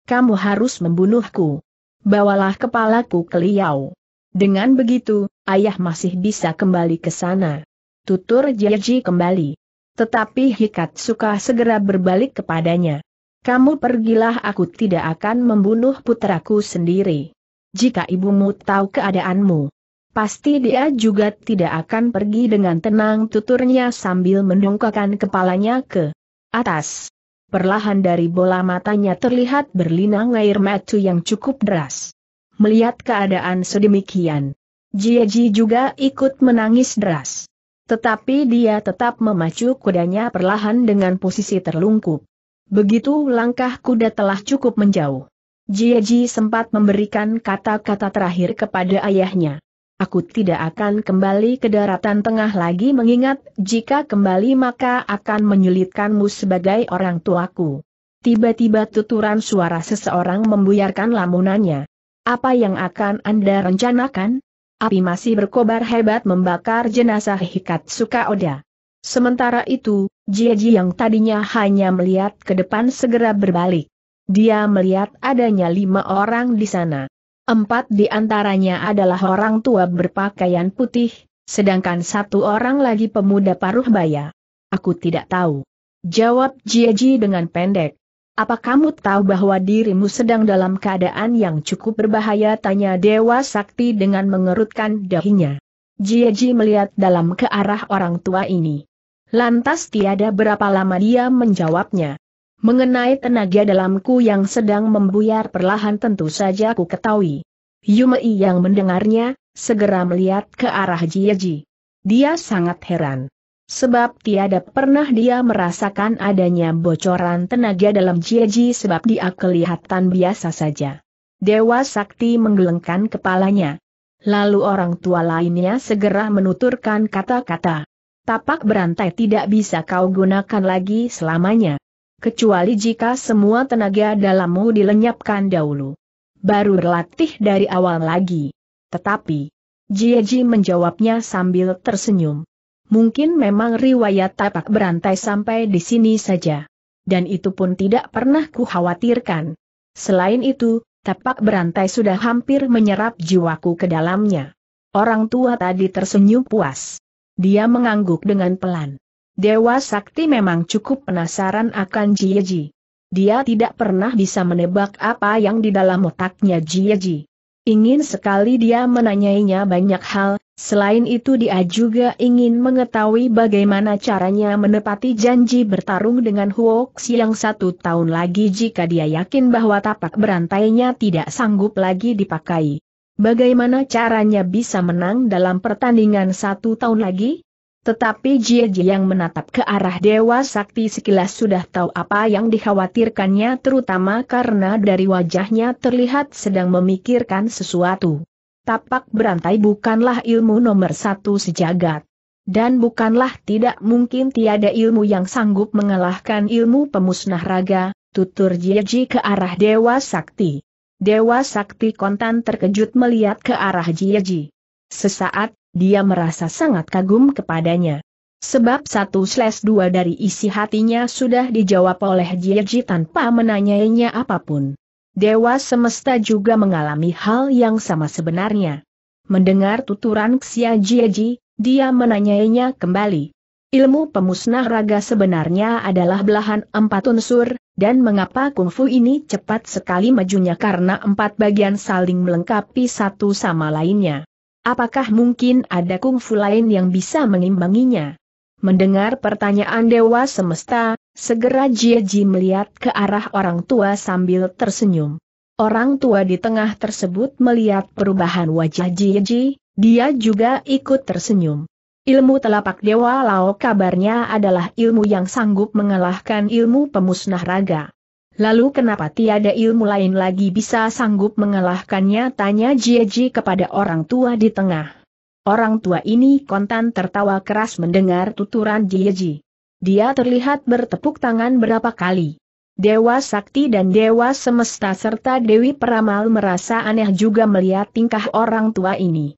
kamu harus membunuhku. Bawalah kepalaku ke Liao. Dengan begitu, ayah masih bisa kembali ke sana. Tutur Jieji kembali. Tetapi Hikat suka segera berbalik kepadanya. Kamu pergilah aku tidak akan membunuh putraku sendiri. Jika ibumu tahu keadaanmu, pasti dia juga tidak akan pergi dengan tenang tuturnya sambil mendongkakkan kepalanya ke atas. Perlahan dari bola matanya terlihat berlinang air mata yang cukup deras. Melihat keadaan sedemikian, Jieji juga ikut menangis deras. Tetapi dia tetap memacu kudanya perlahan dengan posisi terlungkup. Begitu langkah kuda telah cukup menjauh. Jieji sempat memberikan kata-kata terakhir kepada ayahnya. Aku tidak akan kembali ke daratan tengah lagi mengingat jika kembali maka akan menyulitkanmu sebagai orang tuaku. Tiba-tiba tuturan suara seseorang membuyarkan lamunannya. Apa yang akan Anda rencanakan? Api masih berkobar hebat membakar jenazah Hikat Kaoda. Sementara itu, Jieji yang tadinya hanya melihat ke depan segera berbalik. Dia melihat adanya lima orang di sana. Empat di antaranya adalah orang tua berpakaian putih, sedangkan satu orang lagi pemuda paruh baya. Aku tidak tahu. Jawab Jieji dengan pendek. Apa kamu tahu bahwa dirimu sedang dalam keadaan yang cukup berbahaya? Tanya Dewa Sakti dengan mengerutkan dahinya. Jieji melihat dalam ke arah orang tua ini. Lantas tiada berapa lama dia menjawabnya. Mengenai tenaga dalamku yang sedang membuyar perlahan tentu saja ku ketahui. Yumei yang mendengarnya, segera melihat ke arah Jieji. Dia sangat heran. Sebab tiada pernah dia merasakan adanya bocoran tenaga dalam Jieji sebab dia kelihatan biasa saja. Dewa Sakti menggelengkan kepalanya. Lalu orang tua lainnya segera menuturkan kata-kata. Tapak berantai tidak bisa kau gunakan lagi selamanya. Kecuali jika semua tenaga dalammu dilenyapkan dahulu. Baru berlatih dari awal lagi. Tetapi, Jieji menjawabnya sambil tersenyum Mungkin memang riwayat tapak berantai sampai di sini saja. Dan itu pun tidak pernah kukhawatirkan. Selain itu, tapak berantai sudah hampir menyerap jiwaku ke dalamnya. Orang tua tadi tersenyum puas. Dia mengangguk dengan pelan. Dewa Sakti memang cukup penasaran akan Jieji. Dia tidak pernah bisa menebak apa yang di dalam otaknya Jieji. Ingin sekali dia menanyainya banyak hal, Selain itu dia juga ingin mengetahui bagaimana caranya menepati janji bertarung dengan Huox yang satu tahun lagi jika dia yakin bahwa tapak berantainya tidak sanggup lagi dipakai. Bagaimana caranya bisa menang dalam pertandingan satu tahun lagi? Tetapi Jie Jie yang menatap ke arah Dewa Sakti sekilas sudah tahu apa yang dikhawatirkannya terutama karena dari wajahnya terlihat sedang memikirkan sesuatu tapak berantai bukanlah ilmu nomor satu sejagat. Dan bukanlah tidak mungkin tiada ilmu yang sanggup mengalahkan ilmu pemusnah raga, tutur Jieji ke arah Dewa Sakti. Dewa Sakti kontan terkejut melihat ke arah Jieji. Sesaat, dia merasa sangat kagum kepadanya. Sebab satu slash dua dari isi hatinya sudah dijawab oleh Jieji tanpa menanyainya apapun. Dewa semesta juga mengalami hal yang sama sebenarnya. Mendengar tuturan Xia Jieji, dia menanyainya kembali. Ilmu pemusnah raga sebenarnya adalah belahan empat unsur, dan mengapa kungfu ini cepat sekali majunya karena empat bagian saling melengkapi satu sama lainnya. Apakah mungkin ada kungfu lain yang bisa mengimbanginya? Mendengar pertanyaan Dewa Semesta, Segera Jieji melihat ke arah orang tua sambil tersenyum. Orang tua di tengah tersebut melihat perubahan wajah Jieji, dia juga ikut tersenyum. Ilmu telapak Dewa Lao kabarnya adalah ilmu yang sanggup mengalahkan ilmu pemusnah raga. Lalu kenapa tiada ilmu lain lagi bisa sanggup mengalahkannya tanya Jieji kepada orang tua di tengah. Orang tua ini kontan tertawa keras mendengar tuturan Jieji. Dia terlihat bertepuk tangan berapa kali. Dewa Sakti dan Dewa Semesta serta Dewi Peramal merasa aneh juga melihat tingkah orang tua ini.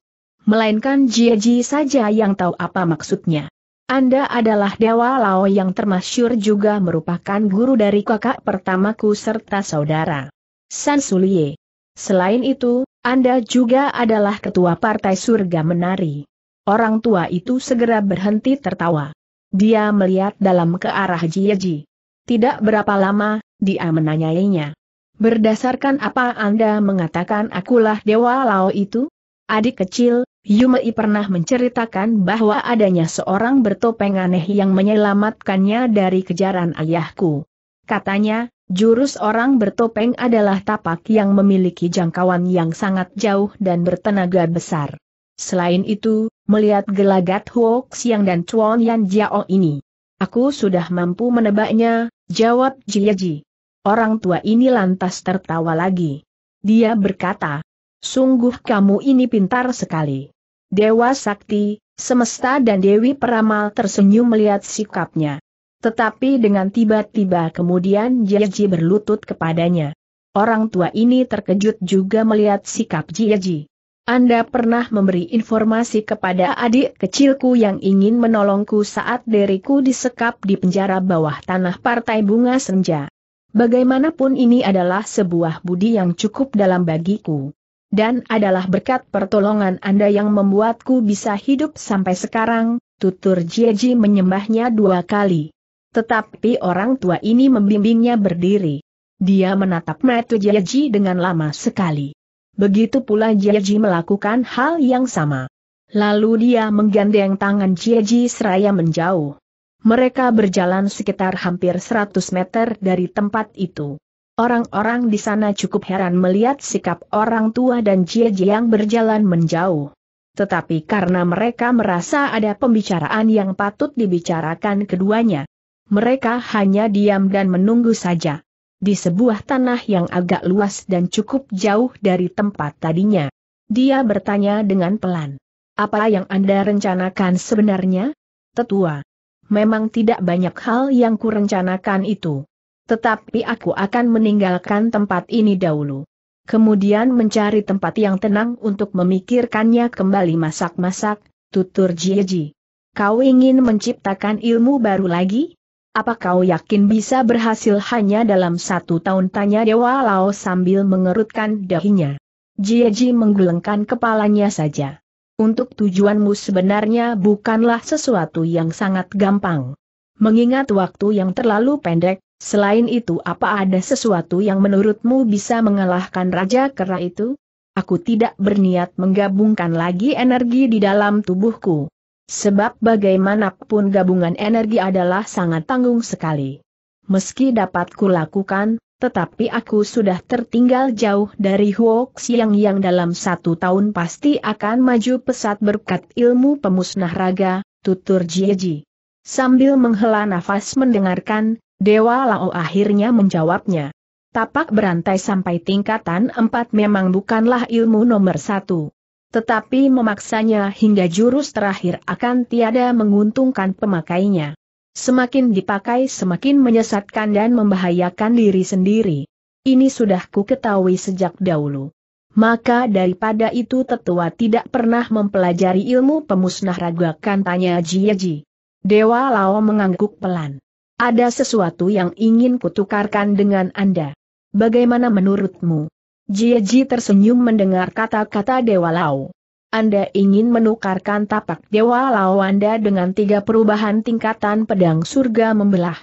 Melainkan Jieji saja yang tahu apa maksudnya. Anda adalah Dewa Lao yang termasyur juga merupakan guru dari kakak pertamaku serta saudara. San Sulie. Selain itu, Anda juga adalah ketua partai surga menari. Orang tua itu segera berhenti tertawa. Dia melihat dalam ke arah Jieji. Tidak berapa lama, dia menanyainya. Berdasarkan apa Anda mengatakan akulah Dewa Lao itu? Adik kecil, Yumei pernah menceritakan bahwa adanya seorang bertopeng aneh yang menyelamatkannya dari kejaran ayahku. Katanya, jurus orang bertopeng adalah tapak yang memiliki jangkauan yang sangat jauh dan bertenaga besar. Selain itu, melihat gelagat hoax yang dan Chuan Yan Jiao ini. Aku sudah mampu menebaknya, jawab Jia Ji. Orang tua ini lantas tertawa lagi. Dia berkata, sungguh kamu ini pintar sekali. Dewa Sakti, semesta dan Dewi Peramal tersenyum melihat sikapnya. Tetapi dengan tiba-tiba kemudian Jiaji berlutut kepadanya. Orang tua ini terkejut juga melihat sikap Jiaji. Anda pernah memberi informasi kepada adik kecilku yang ingin menolongku saat deriku disekap di penjara bawah tanah Partai Bunga Senja. Bagaimanapun ini adalah sebuah budi yang cukup dalam bagiku. Dan adalah berkat pertolongan Anda yang membuatku bisa hidup sampai sekarang, tutur Jieji menyembahnya dua kali. Tetapi orang tua ini membimbingnya berdiri. Dia menatap mata Jieji dengan lama sekali. Begitu pula Jieji melakukan hal yang sama. Lalu dia menggandeng tangan Jieji seraya menjauh. Mereka berjalan sekitar hampir 100 meter dari tempat itu. Orang-orang di sana cukup heran melihat sikap orang tua dan Jieji yang berjalan menjauh. Tetapi karena mereka merasa ada pembicaraan yang patut dibicarakan keduanya, mereka hanya diam dan menunggu saja di sebuah tanah yang agak luas dan cukup jauh dari tempat tadinya. Dia bertanya dengan pelan. Apa yang Anda rencanakan sebenarnya? Tetua. Memang tidak banyak hal yang kurencanakan itu. Tetapi aku akan meninggalkan tempat ini dahulu. Kemudian mencari tempat yang tenang untuk memikirkannya kembali masak-masak, tutur Jieji. Kau ingin menciptakan ilmu baru lagi? Apa kau yakin bisa berhasil hanya dalam satu tahun? Tanya Dewa Lao sambil mengerutkan dahinya. Jiaji menggelengkan kepalanya saja. Untuk tujuanmu sebenarnya bukanlah sesuatu yang sangat gampang. Mengingat waktu yang terlalu pendek, selain itu apa ada sesuatu yang menurutmu bisa mengalahkan Raja Kera itu? Aku tidak berniat menggabungkan lagi energi di dalam tubuhku. Sebab bagaimanapun gabungan energi adalah sangat tanggung sekali. Meski dapat kulakukan, tetapi aku sudah tertinggal jauh dari Huo Xiang yang dalam satu tahun pasti akan maju pesat berkat ilmu pemusnah raga, tutur Jieji. Sambil menghela nafas mendengarkan, Dewa Lao akhirnya menjawabnya. Tapak berantai sampai tingkatan empat memang bukanlah ilmu nomor satu. Tetapi memaksanya hingga jurus terakhir akan tiada menguntungkan pemakainya. Semakin dipakai semakin menyesatkan dan membahayakan diri sendiri. Ini sudah ku ketahui sejak dahulu. Maka daripada itu tetua tidak pernah mempelajari ilmu pemusnah ragakan tanya Jiaji. Dewa Lao mengangguk pelan. Ada sesuatu yang ingin kutukarkan dengan Anda. Bagaimana menurutmu? Ji tersenyum mendengar kata-kata Dewa Lau. Anda ingin menukarkan tapak Dewa Lao Anda dengan tiga perubahan tingkatan pedang surga membelah.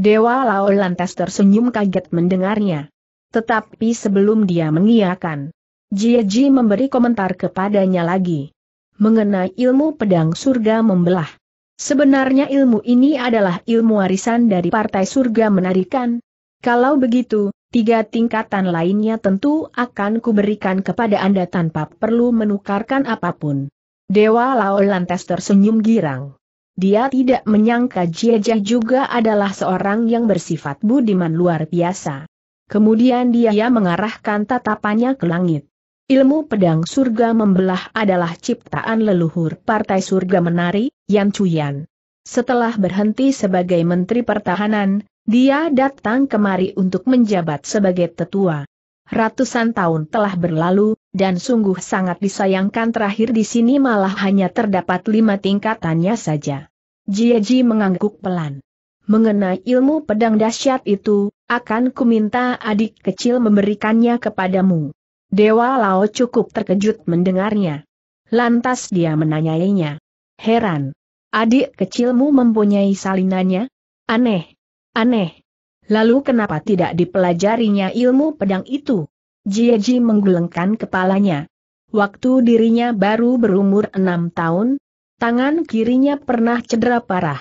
Dewa Lao lantas tersenyum kaget mendengarnya. Tetapi sebelum dia mengiakan, Ji memberi komentar kepadanya lagi. Mengenai ilmu pedang surga membelah. Sebenarnya ilmu ini adalah ilmu warisan dari Partai Surga Menarikan. Kalau begitu, Tiga tingkatan lainnya tentu akan kuberikan kepada Anda tanpa perlu menukarkan apapun. Dewa Lao lantas tersenyum girang. Dia tidak menyangka Jieja juga adalah seorang yang bersifat budiman luar biasa. Kemudian dia mengarahkan tatapannya ke langit. Ilmu pedang surga membelah adalah ciptaan leluhur Partai Surga Menari, Yan Cuyan. Setelah berhenti sebagai Menteri Pertahanan, dia datang kemari untuk menjabat sebagai tetua. Ratusan tahun telah berlalu, dan sungguh sangat disayangkan terakhir di sini malah hanya terdapat lima tingkatannya saja. Jiaji mengangguk pelan. Mengenai ilmu pedang dahsyat itu, akan kuminta adik kecil memberikannya kepadamu. Dewa Lao cukup terkejut mendengarnya. Lantas dia menanyainya. Heran. Adik kecilmu mempunyai salinannya? Aneh, Aneh. Lalu kenapa tidak dipelajarinya ilmu pedang itu? Jieji menggelengkan kepalanya. Waktu dirinya baru berumur enam tahun, tangan kirinya pernah cedera parah.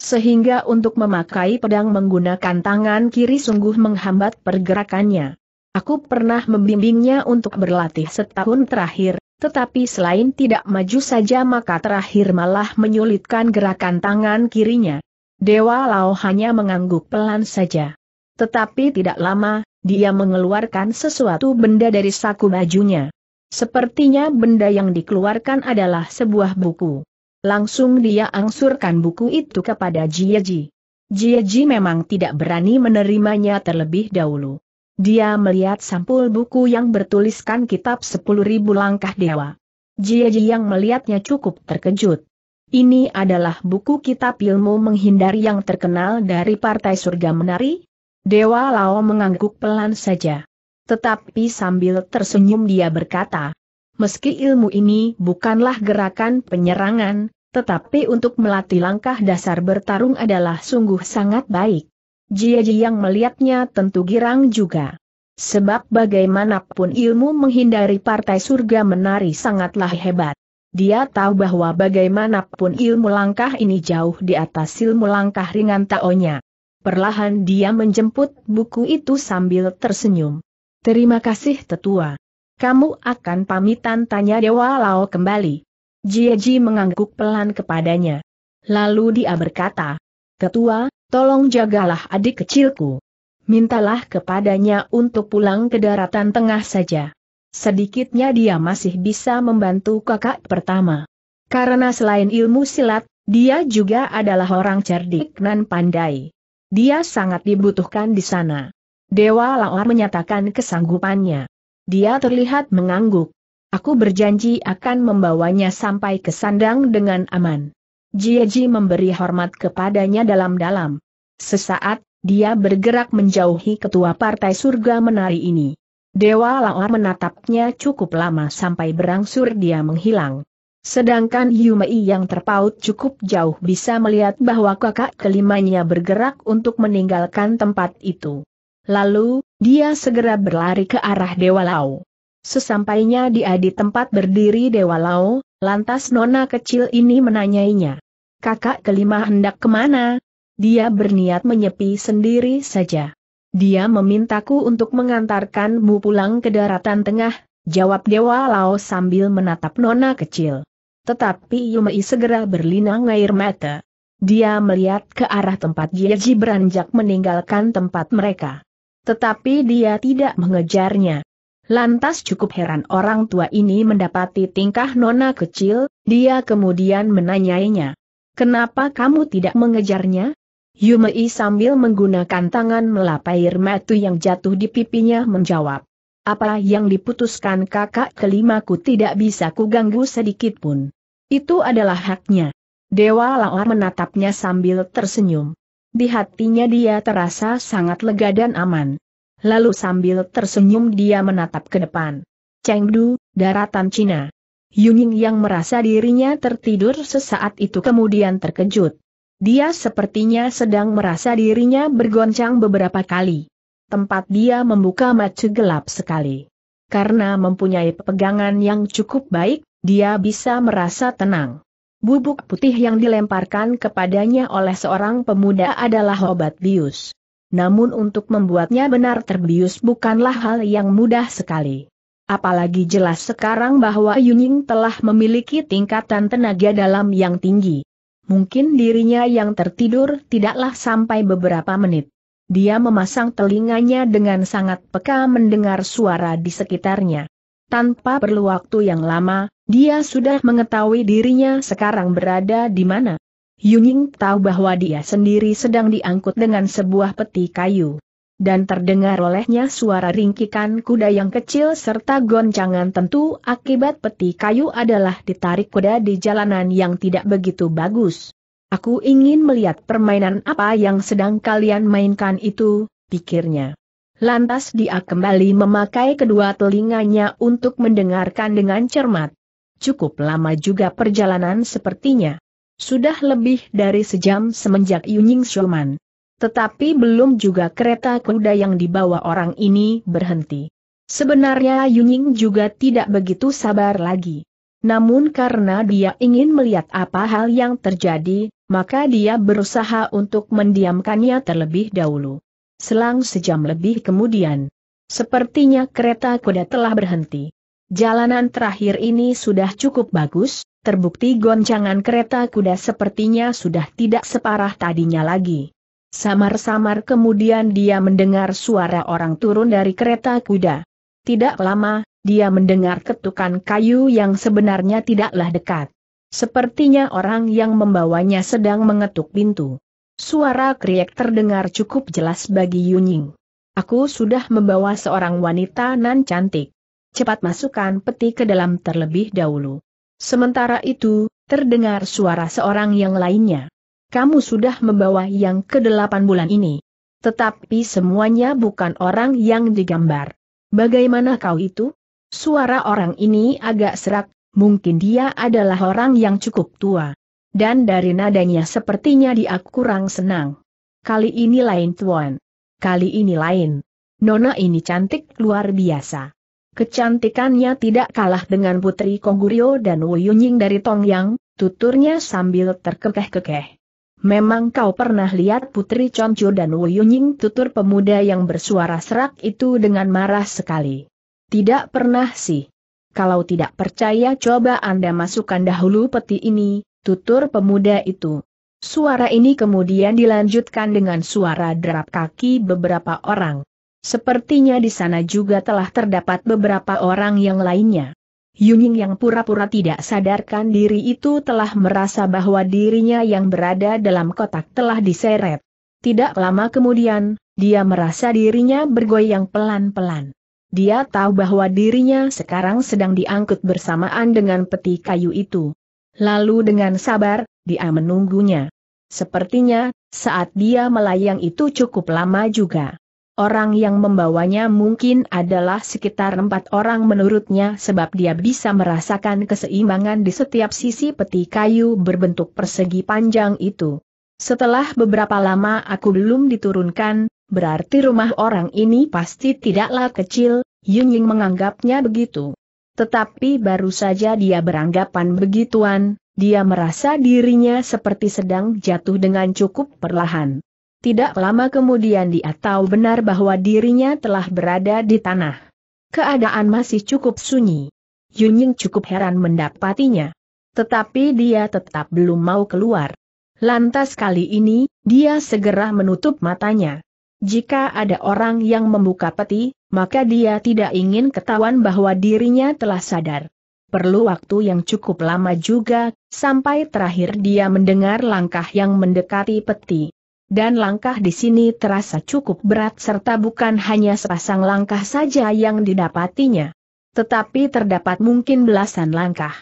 Sehingga untuk memakai pedang menggunakan tangan kiri sungguh menghambat pergerakannya. Aku pernah membimbingnya untuk berlatih setahun terakhir, tetapi selain tidak maju saja maka terakhir malah menyulitkan gerakan tangan kirinya. Dewa Lao hanya mengangguk pelan saja. Tetapi tidak lama, dia mengeluarkan sesuatu benda dari saku bajunya. Sepertinya benda yang dikeluarkan adalah sebuah buku. Langsung dia angsurkan buku itu kepada Jia Ji memang tidak berani menerimanya terlebih dahulu. Dia melihat sampul buku yang bertuliskan kitab 10.000 langkah dewa. Ji yang melihatnya cukup terkejut. Ini adalah buku kitab ilmu menghindari yang terkenal dari Partai Surga Menari? Dewa Lao mengangguk pelan saja. Tetapi sambil tersenyum dia berkata, Meski ilmu ini bukanlah gerakan penyerangan, tetapi untuk melatih langkah dasar bertarung adalah sungguh sangat baik. Jia-ji yang melihatnya tentu girang juga. Sebab bagaimanapun ilmu menghindari partai surga menari sangatlah hebat. Dia tahu bahwa bagaimanapun ilmu langkah ini jauh di atas ilmu langkah ringan Taonya. Perlahan dia menjemput buku itu sambil tersenyum. Terima kasih tetua. Kamu akan pamitan tanya Dewa Lao kembali. Jieji mengangguk pelan kepadanya. Lalu dia berkata, Tetua, tolong jagalah adik kecilku. Mintalah kepadanya untuk pulang ke daratan tengah saja sedikitnya dia masih bisa membantu kakak pertama. Karena selain ilmu silat, dia juga adalah orang cerdik dan pandai. Dia sangat dibutuhkan di sana. Dewa Lawar menyatakan kesanggupannya. Dia terlihat mengangguk. Aku berjanji akan membawanya sampai ke sandang dengan aman. Jieji memberi hormat kepadanya dalam-dalam. Sesaat, dia bergerak menjauhi ketua partai surga menari ini. Dewa Lao menatapnya cukup lama sampai berangsur dia menghilang. Sedangkan Yumei yang terpaut cukup jauh bisa melihat bahwa kakak kelimanya bergerak untuk meninggalkan tempat itu. Lalu, dia segera berlari ke arah Dewa Lau. Sesampainya di di tempat berdiri Dewa Lau, lantas nona kecil ini menanyainya. Kakak kelima hendak kemana? Dia berniat menyepi sendiri saja. Dia memintaku untuk mengantarkanmu pulang ke daratan tengah, jawab Dewa Lao sambil menatap nona kecil. Tetapi Yumei segera berlinang air mata. Dia melihat ke arah tempat Yeji beranjak meninggalkan tempat mereka. Tetapi dia tidak mengejarnya. Lantas cukup heran orang tua ini mendapati tingkah nona kecil, dia kemudian menanyainya. Kenapa kamu tidak mengejarnya? Yumei sambil menggunakan tangan melapair matu yang jatuh di pipinya menjawab. Apa yang diputuskan kakak kelimaku tidak bisa kuganggu sedikit pun. Itu adalah haknya. Dewa Lawar menatapnya sambil tersenyum. Di hatinya dia terasa sangat lega dan aman. Lalu sambil tersenyum dia menatap ke depan. Chengdu, daratan Cina. Yuning yang merasa dirinya tertidur sesaat itu kemudian terkejut. Dia sepertinya sedang merasa dirinya bergoncang beberapa kali. Tempat dia membuka mata gelap sekali. Karena mempunyai pegangan yang cukup baik, dia bisa merasa tenang. Bubuk putih yang dilemparkan kepadanya oleh seorang pemuda adalah obat bius. Namun untuk membuatnya benar terbius bukanlah hal yang mudah sekali. Apalagi jelas sekarang bahwa Yuning telah memiliki tingkatan tenaga dalam yang tinggi. Mungkin dirinya yang tertidur tidaklah sampai beberapa menit. Dia memasang telinganya dengan sangat peka mendengar suara di sekitarnya. Tanpa perlu waktu yang lama, dia sudah mengetahui dirinya sekarang berada di mana. Yuning tahu bahwa dia sendiri sedang diangkut dengan sebuah peti kayu dan terdengar olehnya suara ringkikan kuda yang kecil serta goncangan tentu akibat peti kayu adalah ditarik kuda di jalanan yang tidak begitu bagus. Aku ingin melihat permainan apa yang sedang kalian mainkan itu, pikirnya. Lantas dia kembali memakai kedua telinganya untuk mendengarkan dengan cermat. Cukup lama juga perjalanan sepertinya. Sudah lebih dari sejam semenjak Yunying Shoman tetapi belum juga kereta kuda yang dibawa orang ini berhenti. Sebenarnya Yunying juga tidak begitu sabar lagi. Namun karena dia ingin melihat apa hal yang terjadi, maka dia berusaha untuk mendiamkannya terlebih dahulu. Selang sejam lebih kemudian, sepertinya kereta kuda telah berhenti. Jalanan terakhir ini sudah cukup bagus, terbukti goncangan kereta kuda sepertinya sudah tidak separah tadinya lagi. Samar-samar kemudian dia mendengar suara orang turun dari kereta kuda. Tidak lama, dia mendengar ketukan kayu yang sebenarnya tidaklah dekat. Sepertinya orang yang membawanya sedang mengetuk pintu. Suara kriek terdengar cukup jelas bagi Yunying. Aku sudah membawa seorang wanita nan cantik. Cepat masukkan peti ke dalam terlebih dahulu. Sementara itu, terdengar suara seorang yang lainnya kamu sudah membawa yang kedelapan bulan ini. Tetapi semuanya bukan orang yang digambar. Bagaimana kau itu? Suara orang ini agak serak, mungkin dia adalah orang yang cukup tua. Dan dari nadanya sepertinya dia kurang senang. Kali ini lain tuan. Kali ini lain. Nona ini cantik luar biasa. Kecantikannya tidak kalah dengan Putri Kongurio dan Wuyunying dari Tongyang, tuturnya sambil terkekeh-kekeh. Memang kau pernah lihat Putri Choncho dan Yunying? tutur pemuda yang bersuara serak itu dengan marah sekali. Tidak pernah sih. Kalau tidak percaya coba Anda masukkan dahulu peti ini, tutur pemuda itu. Suara ini kemudian dilanjutkan dengan suara derap kaki beberapa orang. Sepertinya di sana juga telah terdapat beberapa orang yang lainnya. Yuning yang pura-pura tidak sadarkan diri itu telah merasa bahwa dirinya yang berada dalam kotak telah diseret. Tidak lama kemudian, dia merasa dirinya bergoyang pelan-pelan. Dia tahu bahwa dirinya sekarang sedang diangkut bersamaan dengan peti kayu itu. Lalu dengan sabar, dia menunggunya. Sepertinya, saat dia melayang itu cukup lama juga. Orang yang membawanya mungkin adalah sekitar empat orang menurutnya sebab dia bisa merasakan keseimbangan di setiap sisi peti kayu berbentuk persegi panjang itu. Setelah beberapa lama aku belum diturunkan, berarti rumah orang ini pasti tidaklah kecil, Yun Ying menganggapnya begitu. Tetapi baru saja dia beranggapan begituan, dia merasa dirinya seperti sedang jatuh dengan cukup perlahan. Tidak lama kemudian dia tahu benar bahwa dirinya telah berada di tanah. Keadaan masih cukup sunyi. Yunying cukup heran mendapatinya. Tetapi dia tetap belum mau keluar. Lantas kali ini, dia segera menutup matanya. Jika ada orang yang membuka peti, maka dia tidak ingin ketahuan bahwa dirinya telah sadar. Perlu waktu yang cukup lama juga, sampai terakhir dia mendengar langkah yang mendekati peti dan langkah di sini terasa cukup berat serta bukan hanya sepasang langkah saja yang didapatinya. Tetapi terdapat mungkin belasan langkah.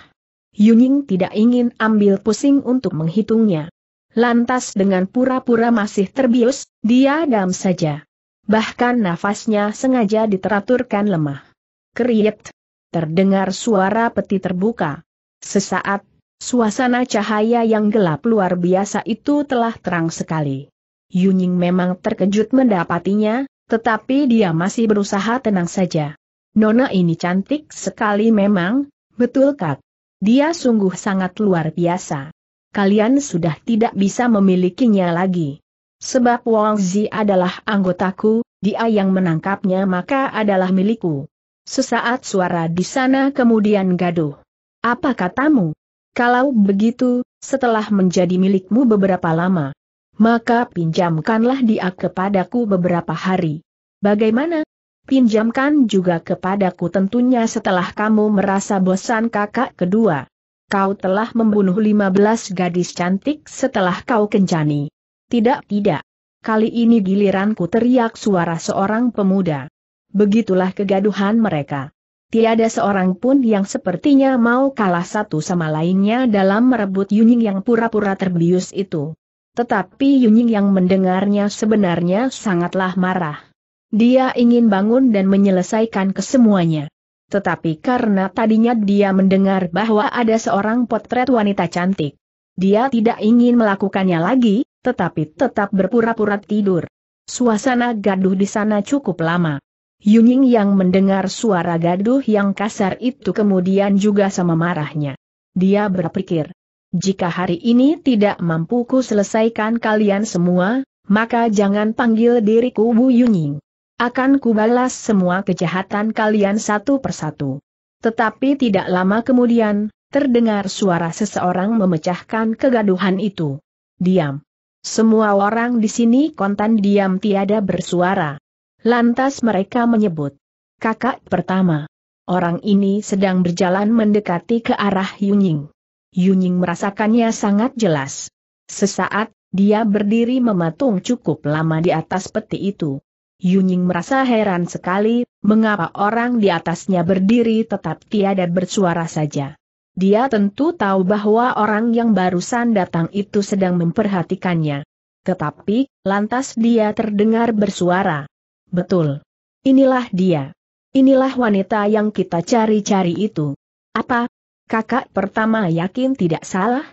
Yuning tidak ingin ambil pusing untuk menghitungnya. Lantas dengan pura-pura masih terbius, dia dam saja. Bahkan nafasnya sengaja diteraturkan lemah. Keriet. Terdengar suara peti terbuka. Sesaat Suasana cahaya yang gelap luar biasa itu telah terang sekali. Yuning memang terkejut mendapatinya, tetapi dia masih berusaha tenang saja. Nona ini cantik sekali memang, betul kak. Dia sungguh sangat luar biasa. Kalian sudah tidak bisa memilikinya lagi. Sebab Wang Zi adalah anggotaku, dia yang menangkapnya maka adalah milikku. Sesaat suara di sana kemudian gaduh. Apa katamu? Kalau begitu, setelah menjadi milikmu beberapa lama, maka pinjamkanlah dia kepadaku beberapa hari. Bagaimana? Pinjamkan juga kepadaku tentunya setelah kamu merasa bosan kakak kedua. Kau telah membunuh 15 gadis cantik setelah kau kencani. Tidak, tidak. Kali ini giliranku teriak suara seorang pemuda. Begitulah kegaduhan mereka. Tiada seorang pun yang sepertinya mau kalah satu sama lainnya dalam merebut Yuning yang pura-pura terbius itu. Tetapi Yunying yang mendengarnya sebenarnya sangatlah marah. Dia ingin bangun dan menyelesaikan kesemuanya. Tetapi karena tadinya dia mendengar bahwa ada seorang potret wanita cantik. Dia tidak ingin melakukannya lagi, tetapi tetap berpura-pura tidur. Suasana gaduh di sana cukup lama. Yunying yang mendengar suara gaduh yang kasar itu kemudian juga sama marahnya. Dia berpikir, jika hari ini tidak mampu ku selesaikan kalian semua, maka jangan panggil diriku Bu Yunying. Akan kubalas semua kejahatan kalian satu persatu. Tetapi tidak lama kemudian, terdengar suara seseorang memecahkan kegaduhan itu. Diam. Semua orang di sini kontan diam tiada bersuara. Lantas mereka menyebut. Kakak pertama. Orang ini sedang berjalan mendekati ke arah Yunying. Yuning merasakannya sangat jelas. Sesaat, dia berdiri mematung cukup lama di atas peti itu. Yuning merasa heran sekali, mengapa orang di atasnya berdiri tetap tiada bersuara saja. Dia tentu tahu bahwa orang yang barusan datang itu sedang memperhatikannya. Tetapi, lantas dia terdengar bersuara. Betul. Inilah dia. Inilah wanita yang kita cari-cari itu. Apa, kakak pertama yakin tidak salah?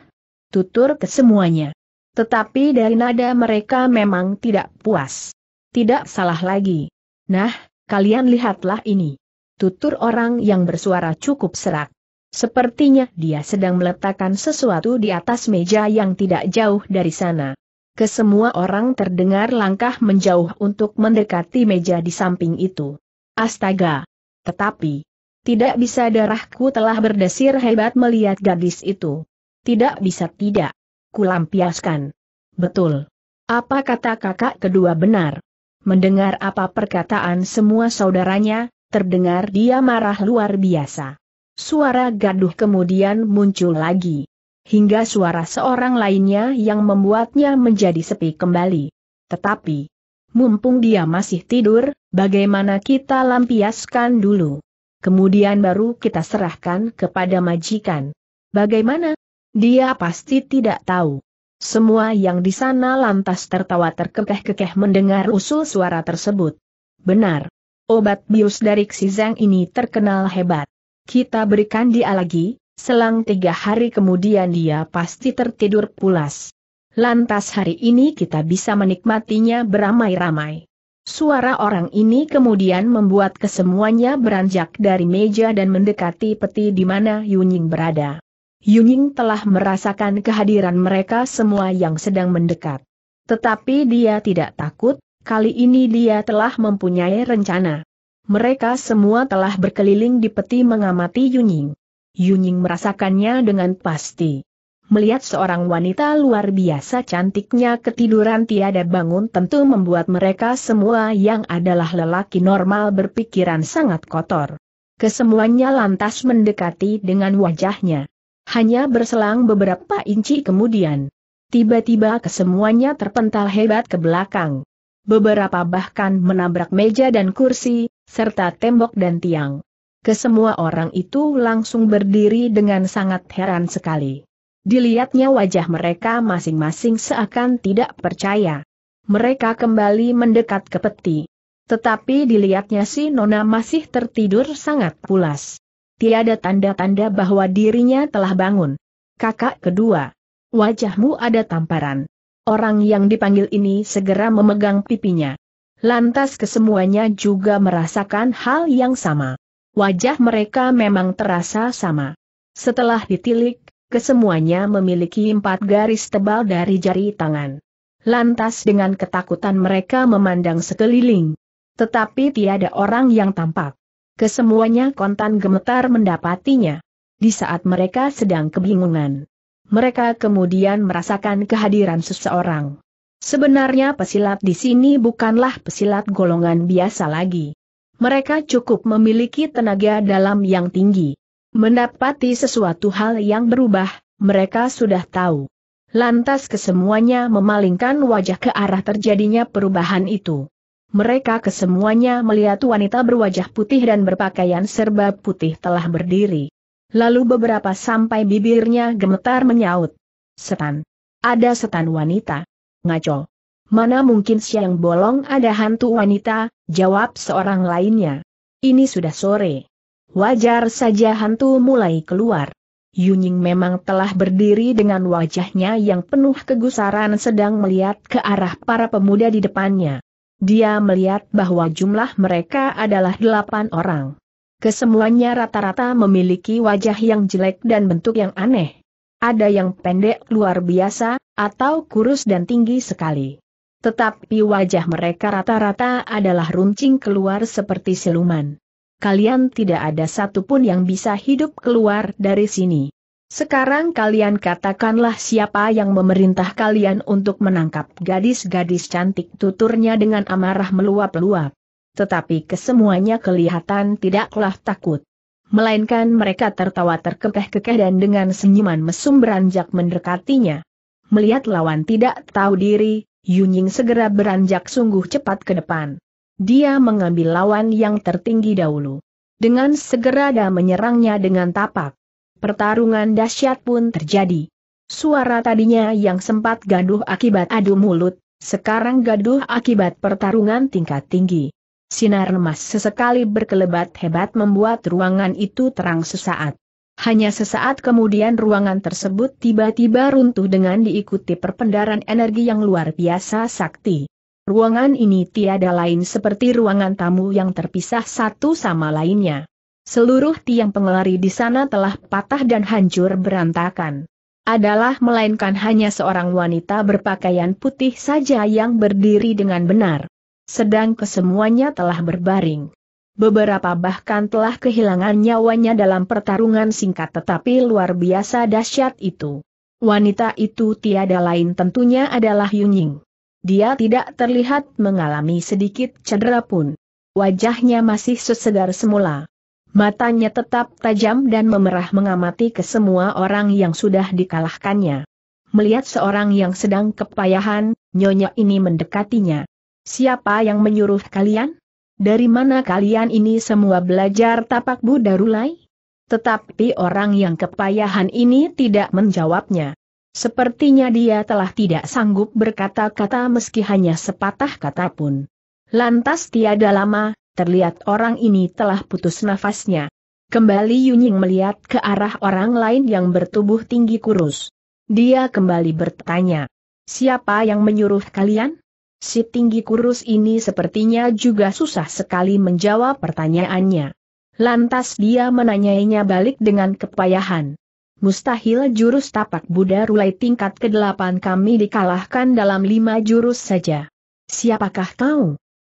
Tutur kesemuanya. Tetapi dari nada mereka memang tidak puas. Tidak salah lagi. Nah, kalian lihatlah ini. Tutur orang yang bersuara cukup serak. Sepertinya dia sedang meletakkan sesuatu di atas meja yang tidak jauh dari sana. Kesemua orang terdengar langkah menjauh untuk mendekati meja di samping itu. Astaga! Tetapi, tidak bisa darahku telah berdesir hebat melihat gadis itu. Tidak bisa tidak. Kulampiaskan. Betul. Apa kata kakak kedua benar? Mendengar apa perkataan semua saudaranya, terdengar dia marah luar biasa. Suara gaduh kemudian muncul lagi. Hingga suara seorang lainnya yang membuatnya menjadi sepi kembali. Tetapi, mumpung dia masih tidur, bagaimana kita lampiaskan dulu? kemudian baru kita serahkan kepada majikan. Bagaimana? Dia pasti tidak tahu. Semua yang di sana lantas tertawa terkekeh-kekeh mendengar usul suara tersebut. Benar. Obat bius dari Xizang ini terkenal hebat. Kita berikan dia lagi, selang tiga hari kemudian dia pasti tertidur pulas. Lantas hari ini kita bisa menikmatinya beramai-ramai. Suara orang ini kemudian membuat kesemuanya beranjak dari meja dan mendekati peti di mana Yunying berada. Yunying telah merasakan kehadiran mereka semua yang sedang mendekat. Tetapi dia tidak takut, kali ini dia telah mempunyai rencana. Mereka semua telah berkeliling di peti mengamati Yunying. Yunying merasakannya dengan pasti melihat seorang wanita luar biasa cantiknya ketiduran tiada bangun tentu membuat mereka semua yang adalah lelaki normal berpikiran sangat kotor. Kesemuanya lantas mendekati dengan wajahnya. Hanya berselang beberapa inci kemudian. Tiba-tiba kesemuanya terpental hebat ke belakang. Beberapa bahkan menabrak meja dan kursi, serta tembok dan tiang. Kesemua orang itu langsung berdiri dengan sangat heran sekali. Dilihatnya wajah mereka masing-masing seakan tidak percaya. Mereka kembali mendekat ke peti. Tetapi dilihatnya si Nona masih tertidur sangat pulas. Tiada tanda-tanda bahwa dirinya telah bangun. Kakak kedua, wajahmu ada tamparan. Orang yang dipanggil ini segera memegang pipinya. Lantas kesemuanya juga merasakan hal yang sama. Wajah mereka memang terasa sama. Setelah ditilik, kesemuanya memiliki empat garis tebal dari jari tangan. Lantas dengan ketakutan mereka memandang sekeliling. Tetapi tiada orang yang tampak. Kesemuanya kontan gemetar mendapatinya. Di saat mereka sedang kebingungan. Mereka kemudian merasakan kehadiran seseorang. Sebenarnya pesilat di sini bukanlah pesilat golongan biasa lagi. Mereka cukup memiliki tenaga dalam yang tinggi mendapati sesuatu hal yang berubah, mereka sudah tahu. Lantas kesemuanya memalingkan wajah ke arah terjadinya perubahan itu. Mereka kesemuanya melihat wanita berwajah putih dan berpakaian serba putih telah berdiri. Lalu beberapa sampai bibirnya gemetar menyaut. Setan. Ada setan wanita. Ngaco. Mana mungkin siang bolong ada hantu wanita, jawab seorang lainnya. Ini sudah sore. Wajar saja hantu mulai keluar. Yunying memang telah berdiri dengan wajahnya yang penuh kegusaran sedang melihat ke arah para pemuda di depannya. Dia melihat bahwa jumlah mereka adalah delapan orang. Kesemuanya rata-rata memiliki wajah yang jelek dan bentuk yang aneh. Ada yang pendek luar biasa, atau kurus dan tinggi sekali. Tetapi wajah mereka rata-rata adalah runcing keluar seperti siluman kalian tidak ada satupun yang bisa hidup keluar dari sini. Sekarang kalian katakanlah siapa yang memerintah kalian untuk menangkap gadis-gadis cantik tuturnya dengan amarah meluap-luap. Tetapi kesemuanya kelihatan tidaklah takut. Melainkan mereka tertawa terkekeh-kekeh dan dengan senyuman mesum beranjak mendekatinya. Melihat lawan tidak tahu diri, Yunying segera beranjak sungguh cepat ke depan dia mengambil lawan yang tertinggi dahulu. Dengan segera dia menyerangnya dengan tapak. Pertarungan dahsyat pun terjadi. Suara tadinya yang sempat gaduh akibat adu mulut, sekarang gaduh akibat pertarungan tingkat tinggi. Sinar emas sesekali berkelebat hebat membuat ruangan itu terang sesaat. Hanya sesaat kemudian ruangan tersebut tiba-tiba runtuh dengan diikuti perpendaran energi yang luar biasa sakti. Ruangan ini tiada lain seperti ruangan tamu yang terpisah satu sama lainnya. Seluruh tiang pengelari di sana telah patah dan hancur berantakan. Adalah melainkan hanya seorang wanita berpakaian putih saja yang berdiri dengan benar. Sedang kesemuanya telah berbaring. Beberapa bahkan telah kehilangan nyawanya dalam pertarungan singkat tetapi luar biasa dahsyat itu. Wanita itu tiada lain tentunya adalah Yunying. Dia tidak terlihat mengalami sedikit cedera pun. Wajahnya masih sesegar semula. Matanya tetap tajam dan memerah mengamati ke semua orang yang sudah dikalahkannya. Melihat seorang yang sedang kepayahan, nyonya ini mendekatinya. Siapa yang menyuruh kalian? Dari mana kalian ini semua belajar tapak Buddha Rulai? Tetapi orang yang kepayahan ini tidak menjawabnya. Sepertinya dia telah tidak sanggup berkata-kata meski hanya sepatah kata pun. Lantas tiada lama, terlihat orang ini telah putus nafasnya. Kembali Yunying melihat ke arah orang lain yang bertubuh tinggi kurus. Dia kembali bertanya, siapa yang menyuruh kalian? Si tinggi kurus ini sepertinya juga susah sekali menjawab pertanyaannya. Lantas dia menanyainya balik dengan kepayahan. Mustahil jurus tapak Buddha Rulai tingkat ke-8 kami dikalahkan dalam lima jurus saja. Siapakah kau?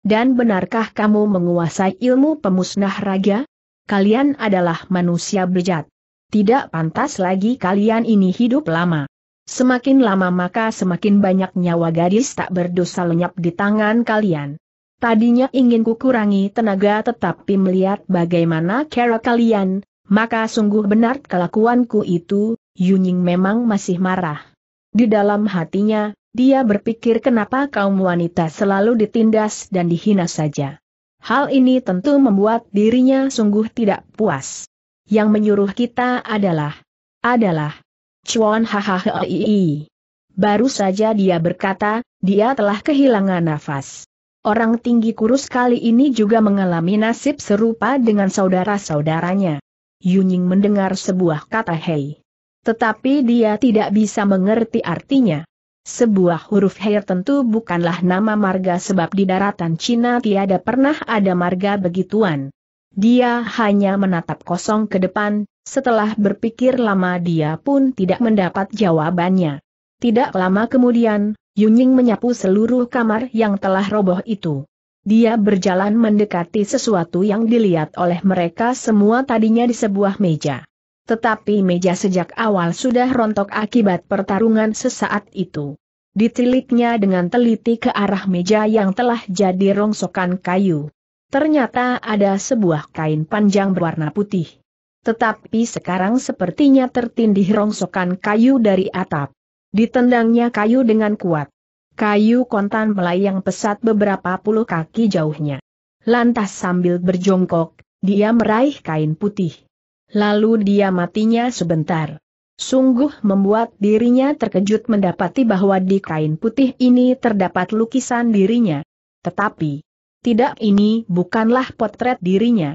Dan benarkah kamu menguasai ilmu pemusnah raga? Kalian adalah manusia bejat. Tidak pantas lagi kalian ini hidup lama. Semakin lama maka semakin banyak nyawa gadis tak berdosa lenyap di tangan kalian. Tadinya ingin kukurangi tenaga tetapi melihat bagaimana cara kalian, maka sungguh benar kelakuanku itu, Yunying memang masih marah. Di dalam hatinya, dia berpikir kenapa kaum wanita selalu ditindas dan dihina saja. Hal ini tentu membuat dirinya sungguh tidak puas. Yang menyuruh kita adalah, adalah, Chuan hahaha Baru saja dia berkata, dia telah kehilangan nafas. Orang tinggi kurus kali ini juga mengalami nasib serupa dengan saudara-saudaranya. Yuning mendengar sebuah kata hei. Tetapi dia tidak bisa mengerti artinya. Sebuah huruf hei tentu bukanlah nama marga sebab di daratan Cina tiada pernah ada marga begituan. Dia hanya menatap kosong ke depan, setelah berpikir lama dia pun tidak mendapat jawabannya. Tidak lama kemudian, Yuning menyapu seluruh kamar yang telah roboh itu. Dia berjalan mendekati sesuatu yang dilihat oleh mereka semua tadinya di sebuah meja. Tetapi meja sejak awal sudah rontok akibat pertarungan sesaat itu. Ditiliknya dengan teliti ke arah meja yang telah jadi rongsokan kayu. Ternyata ada sebuah kain panjang berwarna putih. Tetapi sekarang sepertinya tertindih rongsokan kayu dari atap. Ditendangnya kayu dengan kuat. Kayu kontan melayang pesat beberapa puluh kaki jauhnya. Lantas sambil berjongkok, dia meraih kain putih. Lalu dia matinya sebentar. Sungguh membuat dirinya terkejut mendapati bahwa di kain putih ini terdapat lukisan dirinya. Tetapi, tidak ini bukanlah potret dirinya.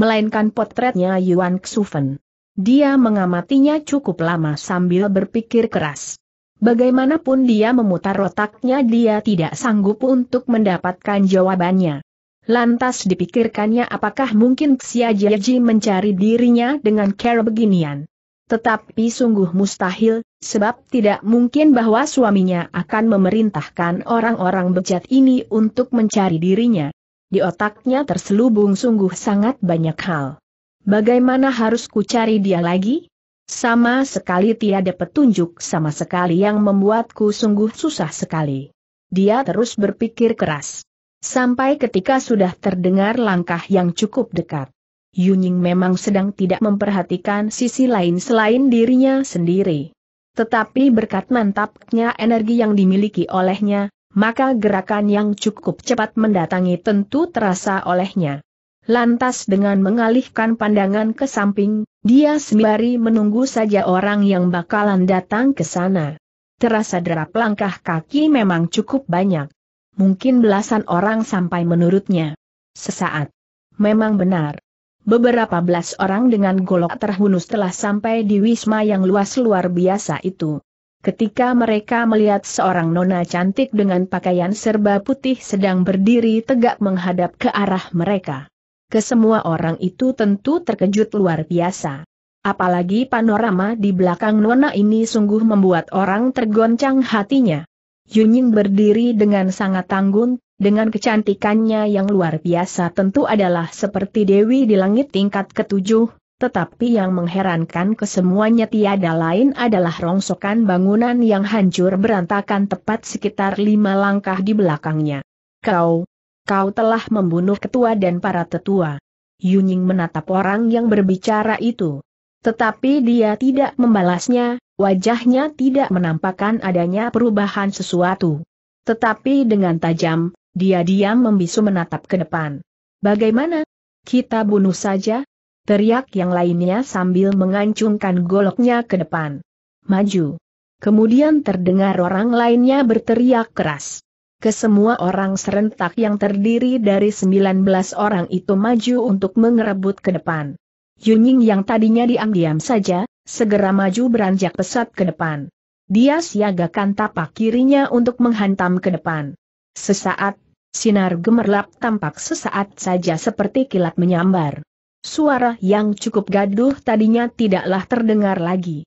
Melainkan potretnya Yuan Xufen. Dia mengamatinya cukup lama sambil berpikir keras. Bagaimanapun dia memutar otaknya dia tidak sanggup untuk mendapatkan jawabannya. Lantas dipikirkannya apakah mungkin Xia Jieji mencari dirinya dengan cara beginian. Tetapi sungguh mustahil, sebab tidak mungkin bahwa suaminya akan memerintahkan orang-orang bejat ini untuk mencari dirinya. Di otaknya terselubung sungguh sangat banyak hal. Bagaimana harus ku cari dia lagi? Sama sekali tiada petunjuk sama sekali yang membuatku sungguh susah sekali. Dia terus berpikir keras. Sampai ketika sudah terdengar langkah yang cukup dekat. Yunying memang sedang tidak memperhatikan sisi lain selain dirinya sendiri. Tetapi berkat mantapnya energi yang dimiliki olehnya, maka gerakan yang cukup cepat mendatangi tentu terasa olehnya. Lantas dengan mengalihkan pandangan ke samping, dia sembari menunggu saja orang yang bakalan datang ke sana. Terasa derap langkah kaki memang cukup banyak. Mungkin belasan orang sampai menurutnya. Sesaat. Memang benar. Beberapa belas orang dengan golok terhunus telah sampai di wisma yang luas luar biasa itu. Ketika mereka melihat seorang nona cantik dengan pakaian serba putih sedang berdiri tegak menghadap ke arah mereka. Kesemua orang itu tentu terkejut luar biasa. Apalagi panorama di belakang Nona ini sungguh membuat orang tergoncang hatinya. Yunying berdiri dengan sangat tanggun, dengan kecantikannya yang luar biasa tentu adalah seperti Dewi di langit tingkat ketujuh, tetapi yang mengherankan kesemuanya tiada lain adalah rongsokan bangunan yang hancur berantakan tepat sekitar lima langkah di belakangnya. Kau, kau telah membunuh ketua dan para tetua. Yuning menatap orang yang berbicara itu. Tetapi dia tidak membalasnya, wajahnya tidak menampakkan adanya perubahan sesuatu. Tetapi dengan tajam, dia diam membisu menatap ke depan. Bagaimana? Kita bunuh saja? Teriak yang lainnya sambil mengancungkan goloknya ke depan. Maju. Kemudian terdengar orang lainnya berteriak keras kesemua orang serentak yang terdiri dari 19 orang itu maju untuk mengerebut ke depan. Yunying yang tadinya diam-diam saja, segera maju beranjak pesat ke depan. Dia siagakan tapak kirinya untuk menghantam ke depan. Sesaat, sinar gemerlap tampak sesaat saja seperti kilat menyambar. Suara yang cukup gaduh tadinya tidaklah terdengar lagi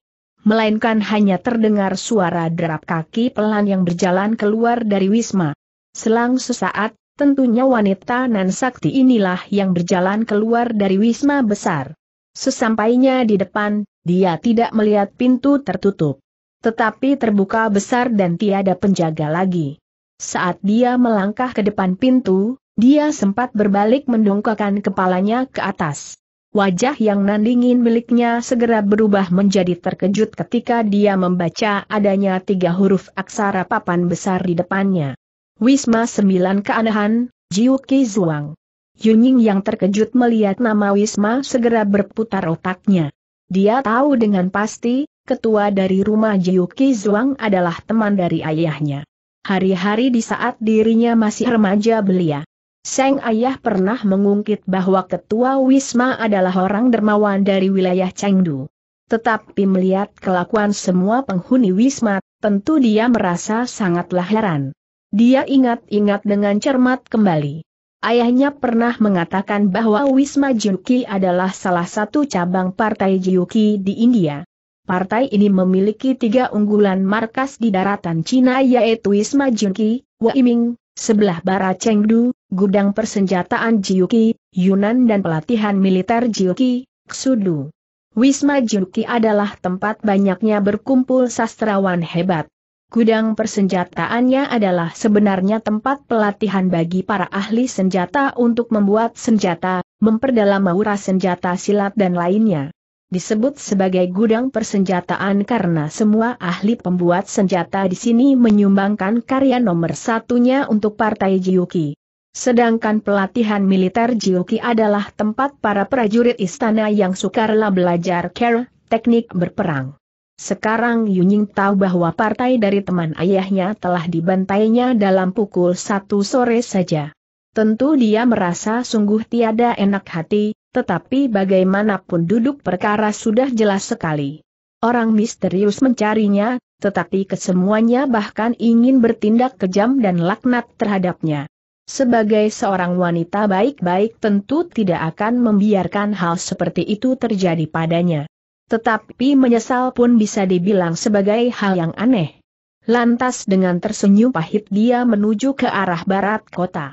melainkan hanya terdengar suara derap kaki pelan yang berjalan keluar dari Wisma. Selang sesaat, tentunya wanita nan sakti inilah yang berjalan keluar dari Wisma besar. Sesampainya di depan, dia tidak melihat pintu tertutup. Tetapi terbuka besar dan tiada penjaga lagi. Saat dia melangkah ke depan pintu, dia sempat berbalik mendongkakan kepalanya ke atas. Wajah yang nandingin miliknya segera berubah menjadi terkejut ketika dia membaca adanya tiga huruf aksara papan besar di depannya. Wisma Sembilan Keanehan, Jiuki Zuang. Yunying yang terkejut melihat nama Wisma segera berputar otaknya. Dia tahu dengan pasti, ketua dari rumah Jiuki Zuang adalah teman dari ayahnya. Hari-hari di saat dirinya masih remaja belia. Seng ayah pernah mengungkit bahwa ketua Wisma adalah orang dermawan dari wilayah Chengdu. Tetapi melihat kelakuan semua penghuni Wisma, tentu dia merasa sangatlah heran. Dia ingat-ingat dengan cermat kembali. Ayahnya pernah mengatakan bahwa Wisma Juki adalah salah satu cabang Partai Juki di India. Partai ini memiliki tiga unggulan markas di daratan Cina yaitu Wisma Juki, Waiming, Sebelah barat Chengdu, gudang persenjataan Jiuki, Yunan dan pelatihan militer Jiuki, Ksudu. Wisma Jiuki adalah tempat banyaknya berkumpul sastrawan hebat. Gudang persenjataannya adalah sebenarnya tempat pelatihan bagi para ahli senjata untuk membuat senjata, memperdalam aura senjata silat dan lainnya disebut sebagai gudang persenjataan karena semua ahli pembuat senjata di sini menyumbangkan karya nomor satunya untuk Partai Jiuki. Sedangkan pelatihan militer Jiuki adalah tempat para prajurit istana yang sukarlah belajar care, teknik berperang. Sekarang Yunying tahu bahwa partai dari teman ayahnya telah dibantainya dalam pukul satu sore saja. Tentu dia merasa sungguh tiada enak hati, tetapi bagaimanapun duduk perkara sudah jelas sekali. Orang misterius mencarinya, tetapi kesemuanya bahkan ingin bertindak kejam dan laknat terhadapnya. Sebagai seorang wanita baik-baik tentu tidak akan membiarkan hal seperti itu terjadi padanya. Tetapi menyesal pun bisa dibilang sebagai hal yang aneh. Lantas dengan tersenyum pahit dia menuju ke arah barat kota.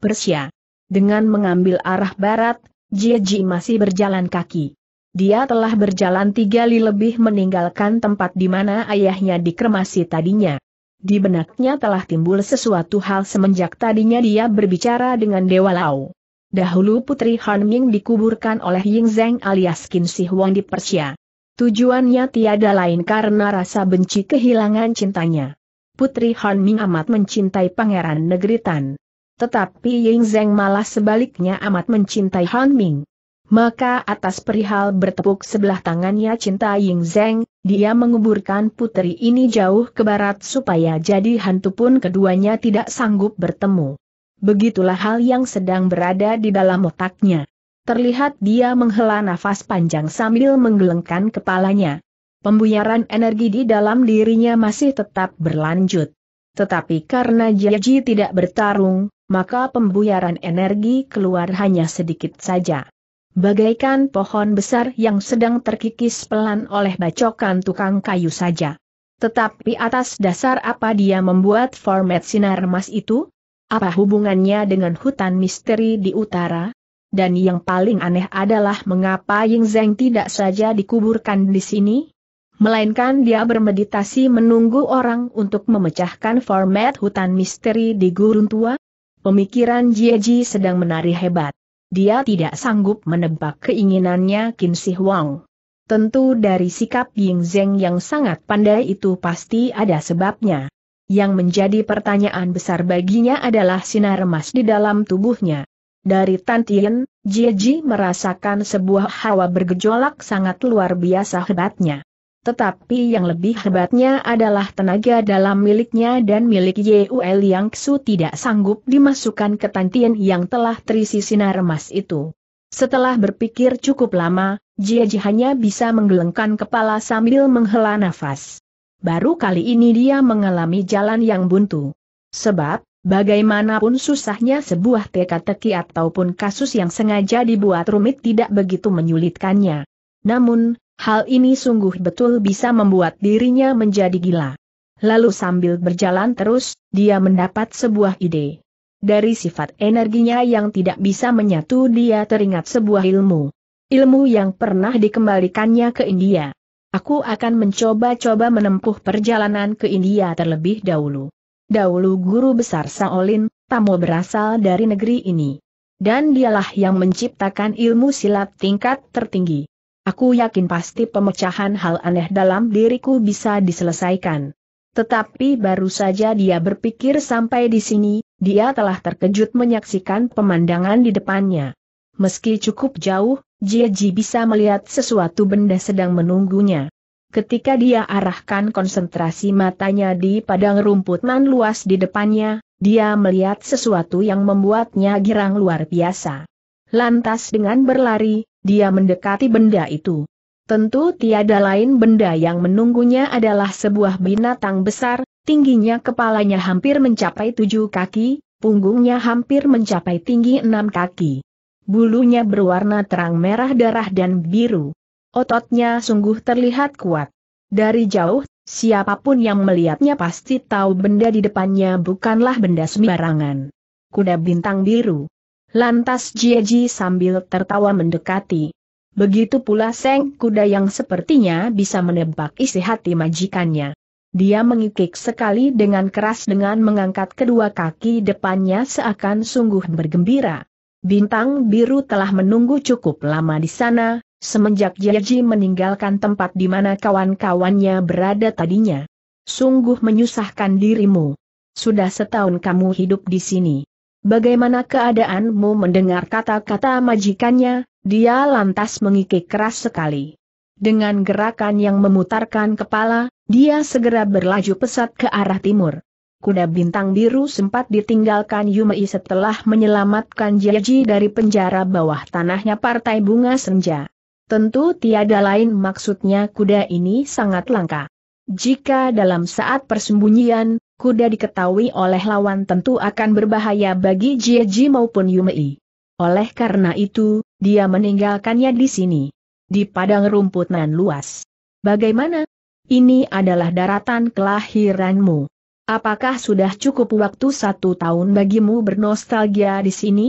Persia. Dengan mengambil arah barat, Jiji masih berjalan kaki. Dia telah berjalan tiga li lebih meninggalkan tempat di mana ayahnya dikremasi tadinya. Di benaknya telah timbul sesuatu hal semenjak tadinya dia berbicara dengan Dewa Lao. Dahulu Putri Han Ming dikuburkan oleh Ying Zheng alias Qin Si Huang di Persia. Tujuannya tiada lain karena rasa benci kehilangan cintanya. Putri Han Ming amat mencintai Pangeran Negeri Tan. Tetapi Ying Zeng malah sebaliknya amat mencintai Han Ming. Maka atas perihal bertepuk sebelah tangannya cinta Ying Zeng, dia menguburkan puteri ini jauh ke barat supaya jadi hantu pun keduanya tidak sanggup bertemu. Begitulah hal yang sedang berada di dalam otaknya. Terlihat dia menghela nafas panjang sambil menggelengkan kepalanya. Pembuyaran energi di dalam dirinya masih tetap berlanjut. Tetapi karena Jiaji tidak bertarung, maka pembuyaran energi keluar hanya sedikit saja. Bagaikan pohon besar yang sedang terkikis pelan oleh bacokan tukang kayu saja. Tetapi atas dasar apa dia membuat format sinar emas itu? Apa hubungannya dengan hutan misteri di utara? Dan yang paling aneh adalah mengapa Ying Zeng tidak saja dikuburkan di sini? melainkan dia bermeditasi menunggu orang untuk memecahkan format hutan misteri di gurun tua, Pemikiran Ji sedang menari hebat. Dia tidak sanggup menebak keinginannya Qin Shi Huang. Tentu dari sikap Ying Zheng yang sangat pandai itu pasti ada sebabnya. Yang menjadi pertanyaan besar baginya adalah sinar emas di dalam tubuhnya. Dari Jie Ji merasakan sebuah hawa bergejolak sangat luar biasa hebatnya. Tetapi yang lebih hebatnya adalah tenaga dalam miliknya dan milik Yul yang Su tidak sanggup dimasukkan ke tantian yang telah terisi sinar emas itu. Setelah berpikir cukup lama, Jieji hanya bisa menggelengkan kepala sambil menghela nafas. Baru kali ini dia mengalami jalan yang buntu. Sebab, bagaimanapun susahnya sebuah teka-teki ataupun kasus yang sengaja dibuat rumit tidak begitu menyulitkannya. Namun, Hal ini sungguh betul bisa membuat dirinya menjadi gila. Lalu sambil berjalan terus, dia mendapat sebuah ide. Dari sifat energinya yang tidak bisa menyatu dia teringat sebuah ilmu. Ilmu yang pernah dikembalikannya ke India. Aku akan mencoba-coba menempuh perjalanan ke India terlebih dahulu. Dahulu guru besar Saolin, tamu berasal dari negeri ini. Dan dialah yang menciptakan ilmu silat tingkat tertinggi. Aku yakin pasti pemecahan hal aneh dalam diriku bisa diselesaikan. Tetapi baru saja dia berpikir sampai di sini, dia telah terkejut menyaksikan pemandangan di depannya. Meski cukup jauh, Jiji bisa melihat sesuatu benda sedang menunggunya. Ketika dia arahkan konsentrasi matanya di padang rumput nan luas di depannya, dia melihat sesuatu yang membuatnya girang luar biasa. Lantas dengan berlari, dia mendekati benda itu. Tentu tiada lain benda yang menunggunya adalah sebuah binatang besar, tingginya kepalanya hampir mencapai tujuh kaki, punggungnya hampir mencapai tinggi enam kaki. Bulunya berwarna terang merah darah dan biru. Ototnya sungguh terlihat kuat. Dari jauh, siapapun yang melihatnya pasti tahu benda di depannya bukanlah benda sembarangan. Kuda bintang biru. Lantas Jieji sambil tertawa mendekati. Begitu pula Seng Kuda yang sepertinya bisa menebak isi hati majikannya. Dia mengikik sekali dengan keras dengan mengangkat kedua kaki depannya seakan sungguh bergembira. Bintang biru telah menunggu cukup lama di sana, semenjak Jieji meninggalkan tempat di mana kawan-kawannya berada tadinya. Sungguh menyusahkan dirimu. Sudah setahun kamu hidup di sini. Bagaimana keadaanmu mendengar kata-kata majikannya? Dia lantas mengikik keras sekali. Dengan gerakan yang memutarkan kepala, dia segera berlaju pesat ke arah timur. Kuda bintang biru sempat ditinggalkan Yumei setelah menyelamatkan Jiaji dari penjara bawah tanahnya Partai Bunga Senja. Tentu tiada lain maksudnya kuda ini sangat langka. Jika dalam saat persembunyian, kuda diketahui oleh lawan tentu akan berbahaya bagi Ji maupun Yumei. Oleh karena itu, dia meninggalkannya di sini. Di padang rumput nan luas. Bagaimana? Ini adalah daratan kelahiranmu. Apakah sudah cukup waktu satu tahun bagimu bernostalgia di sini?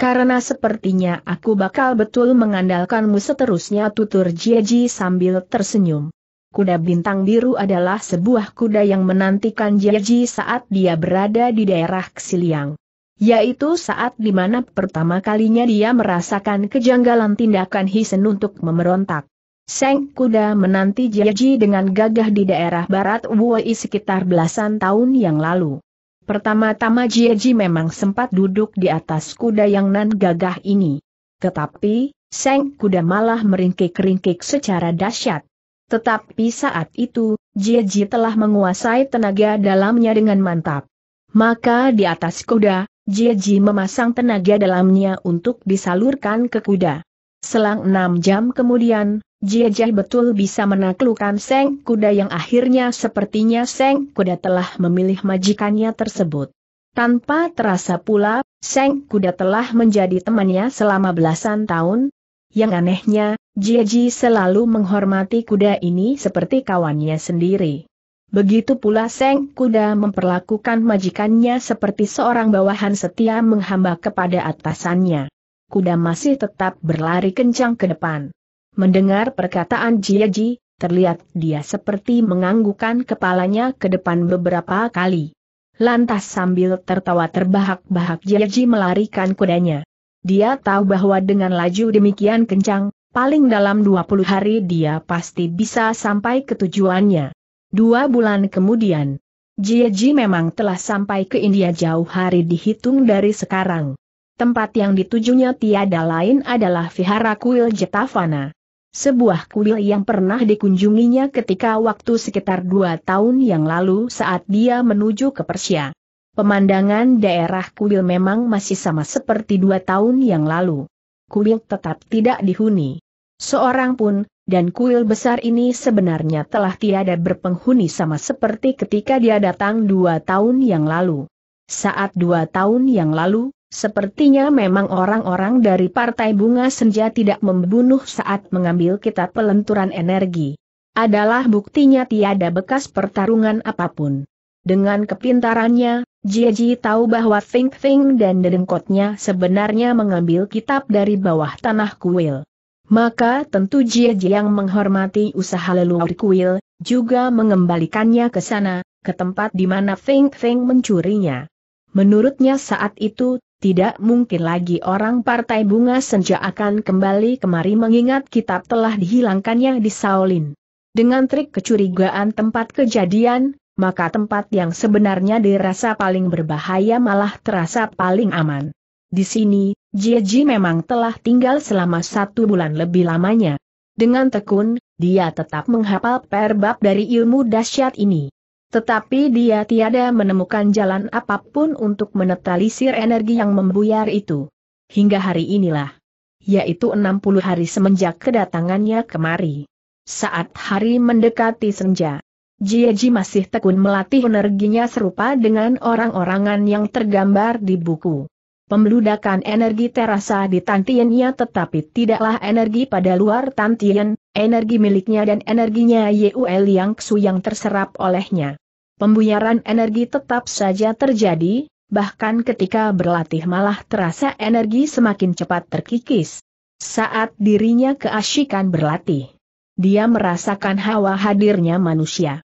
Karena sepertinya aku bakal betul mengandalkanmu seterusnya tutur Jieji sambil tersenyum. Kuda Bintang Biru adalah sebuah kuda yang menantikan Jeji saat dia berada di daerah Xiliang, Yaitu saat di mana pertama kalinya dia merasakan kejanggalan tindakan Hisen untuk memberontak. Seng kuda menanti Jeji dengan gagah di daerah barat Wuei sekitar belasan tahun yang lalu. Pertama-tama Jeji memang sempat duduk di atas kuda yang nan gagah ini. Tetapi, Seng kuda malah meringkik-ringkik secara dahsyat. Tetapi saat itu, Jieji telah menguasai tenaga dalamnya dengan mantap. Maka di atas kuda, Jieji memasang tenaga dalamnya untuk disalurkan ke kuda. Selang enam jam kemudian, Jieji betul bisa menaklukkan seng kuda yang akhirnya sepertinya seng kuda telah memilih majikannya tersebut. Tanpa terasa pula, seng kuda telah menjadi temannya selama belasan tahun, yang anehnya, Jieji selalu menghormati kuda ini seperti kawannya sendiri. Begitu pula Seng Kuda memperlakukan majikannya seperti seorang bawahan setia menghamba kepada atasannya. Kuda masih tetap berlari kencang ke depan. Mendengar perkataan Jieji, terlihat dia seperti menganggukkan kepalanya ke depan beberapa kali. Lantas sambil tertawa terbahak-bahak Jieji melarikan kudanya. Dia tahu bahwa dengan laju demikian kencang, paling dalam 20 hari dia pasti bisa sampai ke tujuannya. Dua bulan kemudian, Jieji memang telah sampai ke India jauh hari dihitung dari sekarang. Tempat yang ditujunya tiada lain adalah Vihara Kuil Jetavana. Sebuah kuil yang pernah dikunjunginya ketika waktu sekitar dua tahun yang lalu saat dia menuju ke Persia. Pemandangan daerah kuil memang masih sama seperti dua tahun yang lalu. Kuil tetap tidak dihuni. Seorang pun, dan kuil besar ini sebenarnya telah tiada berpenghuni sama seperti ketika dia datang dua tahun yang lalu. Saat dua tahun yang lalu, Sepertinya memang orang-orang dari Partai Bunga Senja tidak membunuh saat mengambil kita pelenturan energi. Adalah buktinya tiada bekas pertarungan apapun. Dengan kepintarannya, Ji tahu bahwa Feng Feng dan dedengkotnya sebenarnya mengambil kitab dari bawah tanah kuil. Maka tentu Jia yang menghormati usaha leluhur kuil, juga mengembalikannya ke sana, ke tempat di mana Feng Feng mencurinya. Menurutnya saat itu, tidak mungkin lagi orang Partai Bunga Senja akan kembali kemari mengingat kitab telah dihilangkannya di Shaolin. Dengan trik kecurigaan tempat kejadian, maka tempat yang sebenarnya dirasa paling berbahaya malah terasa paling aman. Di sini, Jieji memang telah tinggal selama satu bulan lebih lamanya. Dengan tekun, dia tetap menghafal perbab dari ilmu dahsyat ini. Tetapi dia tiada menemukan jalan apapun untuk menetralisir energi yang membuyar itu. Hingga hari inilah. Yaitu 60 hari semenjak kedatangannya kemari. Saat hari mendekati senja, Jieji masih tekun melatih energinya serupa dengan orang-orangan yang tergambar di buku. Pembeludakan energi terasa di Tantiannya tetapi tidaklah energi pada luar Tantian, energi miliknya dan energinya Yul Yang Xu yang terserap olehnya. Pembuyaran energi tetap saja terjadi, bahkan ketika berlatih malah terasa energi semakin cepat terkikis. Saat dirinya keasyikan berlatih, dia merasakan hawa hadirnya manusia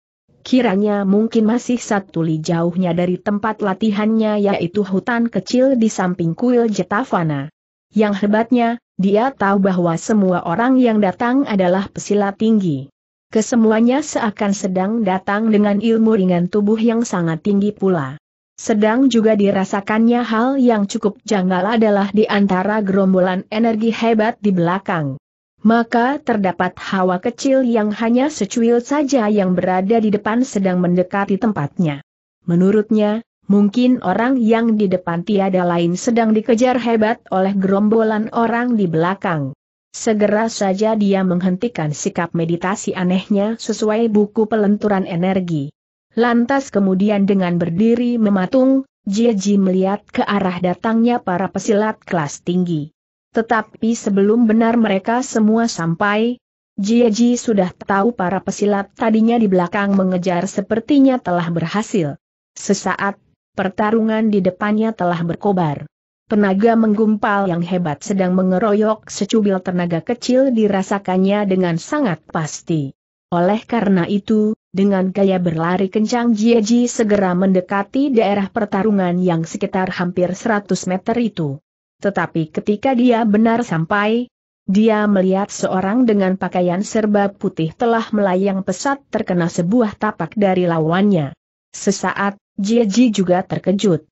kiranya mungkin masih satu li jauhnya dari tempat latihannya yaitu hutan kecil di samping kuil Jetavana. Yang hebatnya, dia tahu bahwa semua orang yang datang adalah pesilat tinggi. Kesemuanya seakan sedang datang dengan ilmu ringan tubuh yang sangat tinggi pula. Sedang juga dirasakannya hal yang cukup janggal adalah di antara gerombolan energi hebat di belakang maka terdapat hawa kecil yang hanya secuil saja yang berada di depan sedang mendekati tempatnya. Menurutnya, mungkin orang yang di depan tiada lain sedang dikejar hebat oleh gerombolan orang di belakang. Segera saja dia menghentikan sikap meditasi anehnya sesuai buku pelenturan energi. Lantas kemudian dengan berdiri mematung, Jiji melihat ke arah datangnya para pesilat kelas tinggi. Tetapi sebelum benar mereka semua sampai, Jieji sudah tahu para pesilat tadinya di belakang mengejar sepertinya telah berhasil. Sesaat, pertarungan di depannya telah berkobar. Tenaga menggumpal yang hebat sedang mengeroyok secubil tenaga kecil dirasakannya dengan sangat pasti. Oleh karena itu, dengan gaya berlari kencang Jieji segera mendekati daerah pertarungan yang sekitar hampir 100 meter itu. Tetapi ketika dia benar sampai, dia melihat seorang dengan pakaian serba putih telah melayang pesat terkena sebuah tapak dari lawannya. Sesaat, Jiji juga terkejut.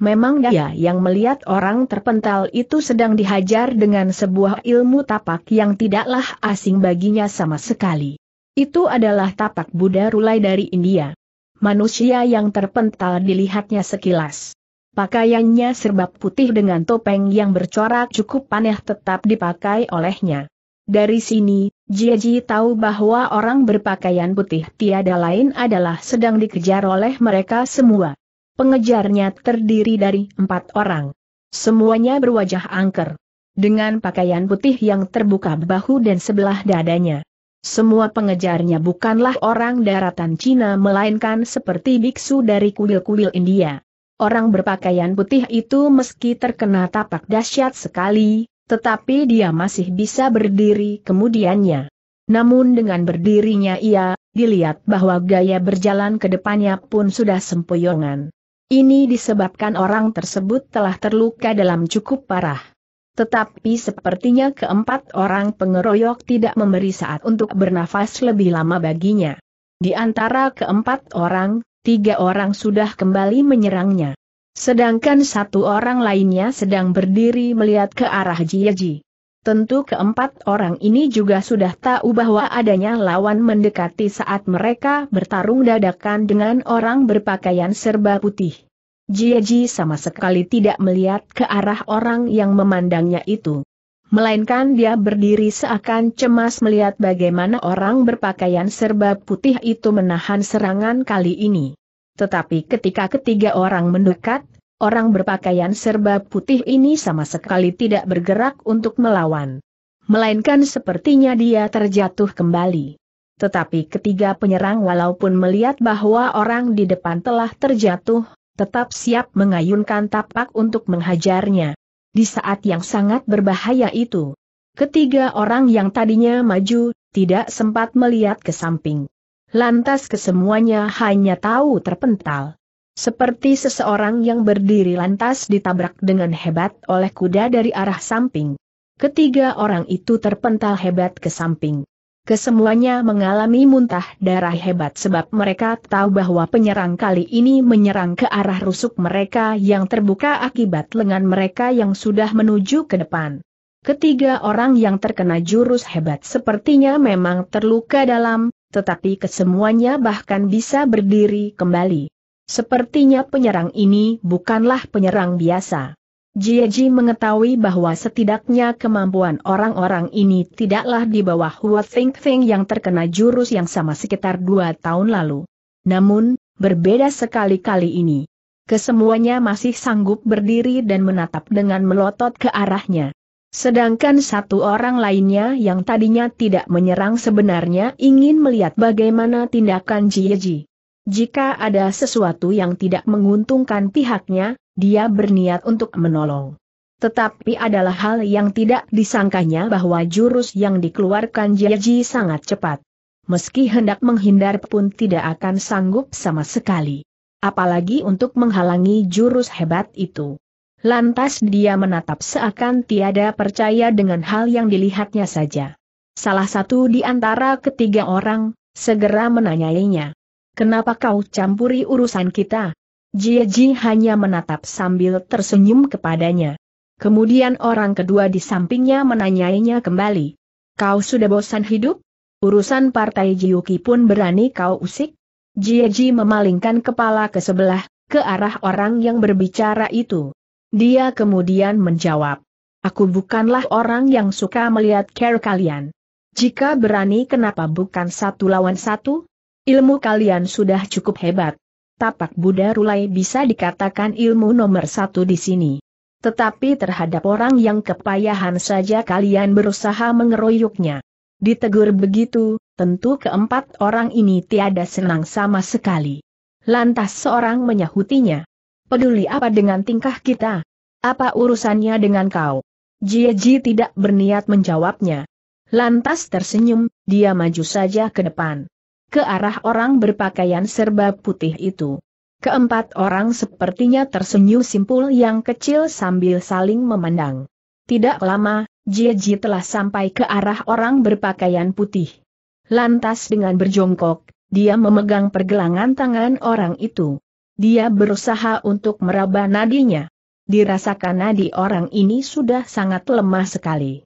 Memang dia yang melihat orang terpental itu sedang dihajar dengan sebuah ilmu tapak yang tidaklah asing baginya sama sekali. Itu adalah tapak Buddha Rulai dari India. Manusia yang terpental dilihatnya sekilas. Pakaiannya serba putih dengan topeng yang bercorak cukup aneh tetap dipakai olehnya. Dari sini, Jiji tahu bahwa orang berpakaian putih tiada lain adalah sedang dikejar oleh mereka semua. Pengejarnya terdiri dari empat orang. Semuanya berwajah angker. Dengan pakaian putih yang terbuka bahu dan sebelah dadanya. Semua pengejarnya bukanlah orang daratan Cina melainkan seperti biksu dari kuil-kuil India. Orang berpakaian putih itu meski terkena tapak dahsyat sekali, tetapi dia masih bisa berdiri kemudiannya. Namun dengan berdirinya ia, dilihat bahwa gaya berjalan ke depannya pun sudah sempoyongan. Ini disebabkan orang tersebut telah terluka dalam cukup parah. Tetapi sepertinya keempat orang pengeroyok tidak memberi saat untuk bernafas lebih lama baginya. Di antara keempat orang, tiga orang sudah kembali menyerangnya. Sedangkan satu orang lainnya sedang berdiri melihat ke arah Jiaji. Tentu keempat orang ini juga sudah tahu bahwa adanya lawan mendekati saat mereka bertarung dadakan dengan orang berpakaian serba putih. Jiaji sama sekali tidak melihat ke arah orang yang memandangnya itu melainkan dia berdiri seakan cemas melihat bagaimana orang berpakaian serba putih itu menahan serangan kali ini. Tetapi ketika ketiga orang mendekat, orang berpakaian serba putih ini sama sekali tidak bergerak untuk melawan. Melainkan sepertinya dia terjatuh kembali. Tetapi ketiga penyerang walaupun melihat bahwa orang di depan telah terjatuh, tetap siap mengayunkan tapak untuk menghajarnya di saat yang sangat berbahaya itu. Ketiga orang yang tadinya maju, tidak sempat melihat ke samping. Lantas kesemuanya hanya tahu terpental. Seperti seseorang yang berdiri lantas ditabrak dengan hebat oleh kuda dari arah samping. Ketiga orang itu terpental hebat ke samping kesemuanya mengalami muntah darah hebat sebab mereka tahu bahwa penyerang kali ini menyerang ke arah rusuk mereka yang terbuka akibat lengan mereka yang sudah menuju ke depan. Ketiga orang yang terkena jurus hebat sepertinya memang terluka dalam, tetapi kesemuanya bahkan bisa berdiri kembali. Sepertinya penyerang ini bukanlah penyerang biasa. Jieji mengetahui bahwa setidaknya kemampuan orang-orang ini tidaklah di bawah Hua Feng Feng yang terkena jurus yang sama sekitar dua tahun lalu. Namun, berbeda sekali kali ini. Kesemuanya masih sanggup berdiri dan menatap dengan melotot ke arahnya. Sedangkan satu orang lainnya yang tadinya tidak menyerang sebenarnya ingin melihat bagaimana tindakan Jieji. Jika ada sesuatu yang tidak menguntungkan pihaknya, dia berniat untuk menolong. Tetapi adalah hal yang tidak disangkanya bahwa jurus yang dikeluarkan Jiaji sangat cepat. Meski hendak menghindar pun tidak akan sanggup sama sekali. Apalagi untuk menghalangi jurus hebat itu. Lantas dia menatap seakan tiada percaya dengan hal yang dilihatnya saja. Salah satu di antara ketiga orang, segera menanyainya. Kenapa kau campuri urusan kita? Ji hanya menatap sambil tersenyum kepadanya. Kemudian orang kedua di sampingnya menanyainya kembali. Kau sudah bosan hidup? Urusan partai Jiuki pun berani kau usik? Ji memalingkan kepala ke sebelah, ke arah orang yang berbicara itu. Dia kemudian menjawab. Aku bukanlah orang yang suka melihat care kalian. Jika berani kenapa bukan satu lawan satu? Ilmu kalian sudah cukup hebat tapak Buddha Rulai bisa dikatakan ilmu nomor satu di sini. Tetapi terhadap orang yang kepayahan saja kalian berusaha mengeroyoknya. Ditegur begitu, tentu keempat orang ini tiada senang sama sekali. Lantas seorang menyahutinya. Peduli apa dengan tingkah kita? Apa urusannya dengan kau? Jieji tidak berniat menjawabnya. Lantas tersenyum, dia maju saja ke depan ke arah orang berpakaian serba putih itu. Keempat orang sepertinya tersenyum simpul yang kecil sambil saling memandang. Tidak lama, Jiji telah sampai ke arah orang berpakaian putih. Lantas dengan berjongkok, dia memegang pergelangan tangan orang itu. Dia berusaha untuk meraba nadinya. Dirasakan nadi orang ini sudah sangat lemah sekali.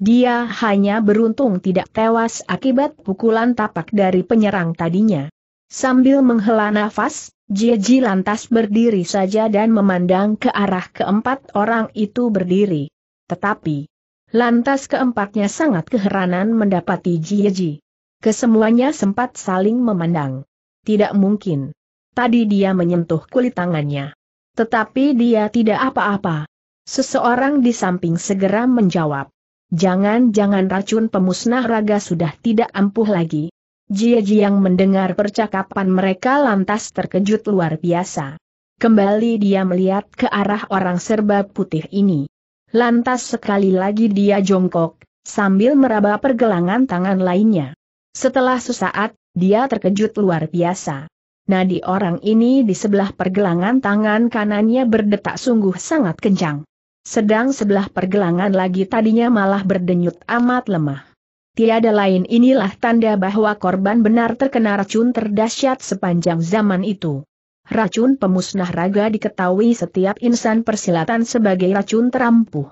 Dia hanya beruntung tidak tewas akibat pukulan tapak dari penyerang tadinya. Sambil menghela nafas, Jeji lantas berdiri saja dan memandang ke arah keempat orang itu berdiri. Tetapi, lantas keempatnya sangat keheranan mendapati Jeji. Kesemuanya sempat saling memandang. Tidak mungkin. Tadi dia menyentuh kulit tangannya. Tetapi dia tidak apa-apa. Seseorang di samping segera menjawab. Jangan-jangan racun pemusnah raga sudah tidak ampuh lagi. Jie Jiang mendengar percakapan mereka lantas terkejut luar biasa. Kembali dia melihat ke arah orang serba putih ini. Lantas sekali lagi dia jongkok, sambil meraba pergelangan tangan lainnya. Setelah sesaat, dia terkejut luar biasa. Nadi orang ini di sebelah pergelangan tangan kanannya berdetak sungguh sangat kencang. Sedang sebelah pergelangan lagi tadinya malah berdenyut amat lemah. Tiada lain inilah tanda bahwa korban benar terkena racun terdahsyat sepanjang zaman itu. Racun pemusnah raga diketahui setiap insan persilatan sebagai racun terampuh.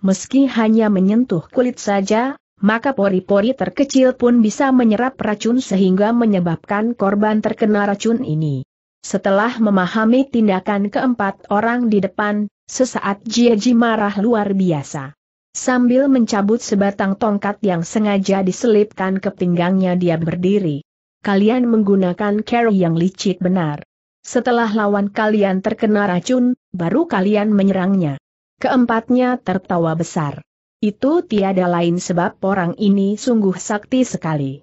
Meski hanya menyentuh kulit saja, maka pori-pori terkecil pun bisa menyerap racun sehingga menyebabkan korban terkena racun ini. Setelah memahami tindakan keempat orang di depan, Sesaat Jieji marah luar biasa. Sambil mencabut sebatang tongkat yang sengaja diselipkan ke pinggangnya dia berdiri. Kalian menggunakan care yang licik benar. Setelah lawan kalian terkena racun, baru kalian menyerangnya. Keempatnya tertawa besar. Itu tiada lain sebab orang ini sungguh sakti sekali.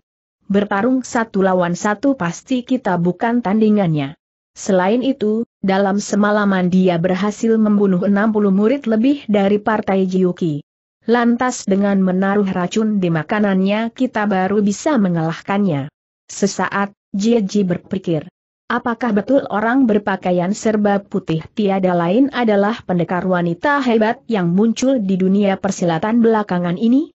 Bertarung satu lawan satu pasti kita bukan tandingannya. Selain itu, dalam semalaman dia berhasil membunuh 60 murid lebih dari partai Jiuki. Lantas dengan menaruh racun di makanannya kita baru bisa mengalahkannya. Sesaat, Jieji berpikir. Apakah betul orang berpakaian serba putih tiada lain adalah pendekar wanita hebat yang muncul di dunia persilatan belakangan ini?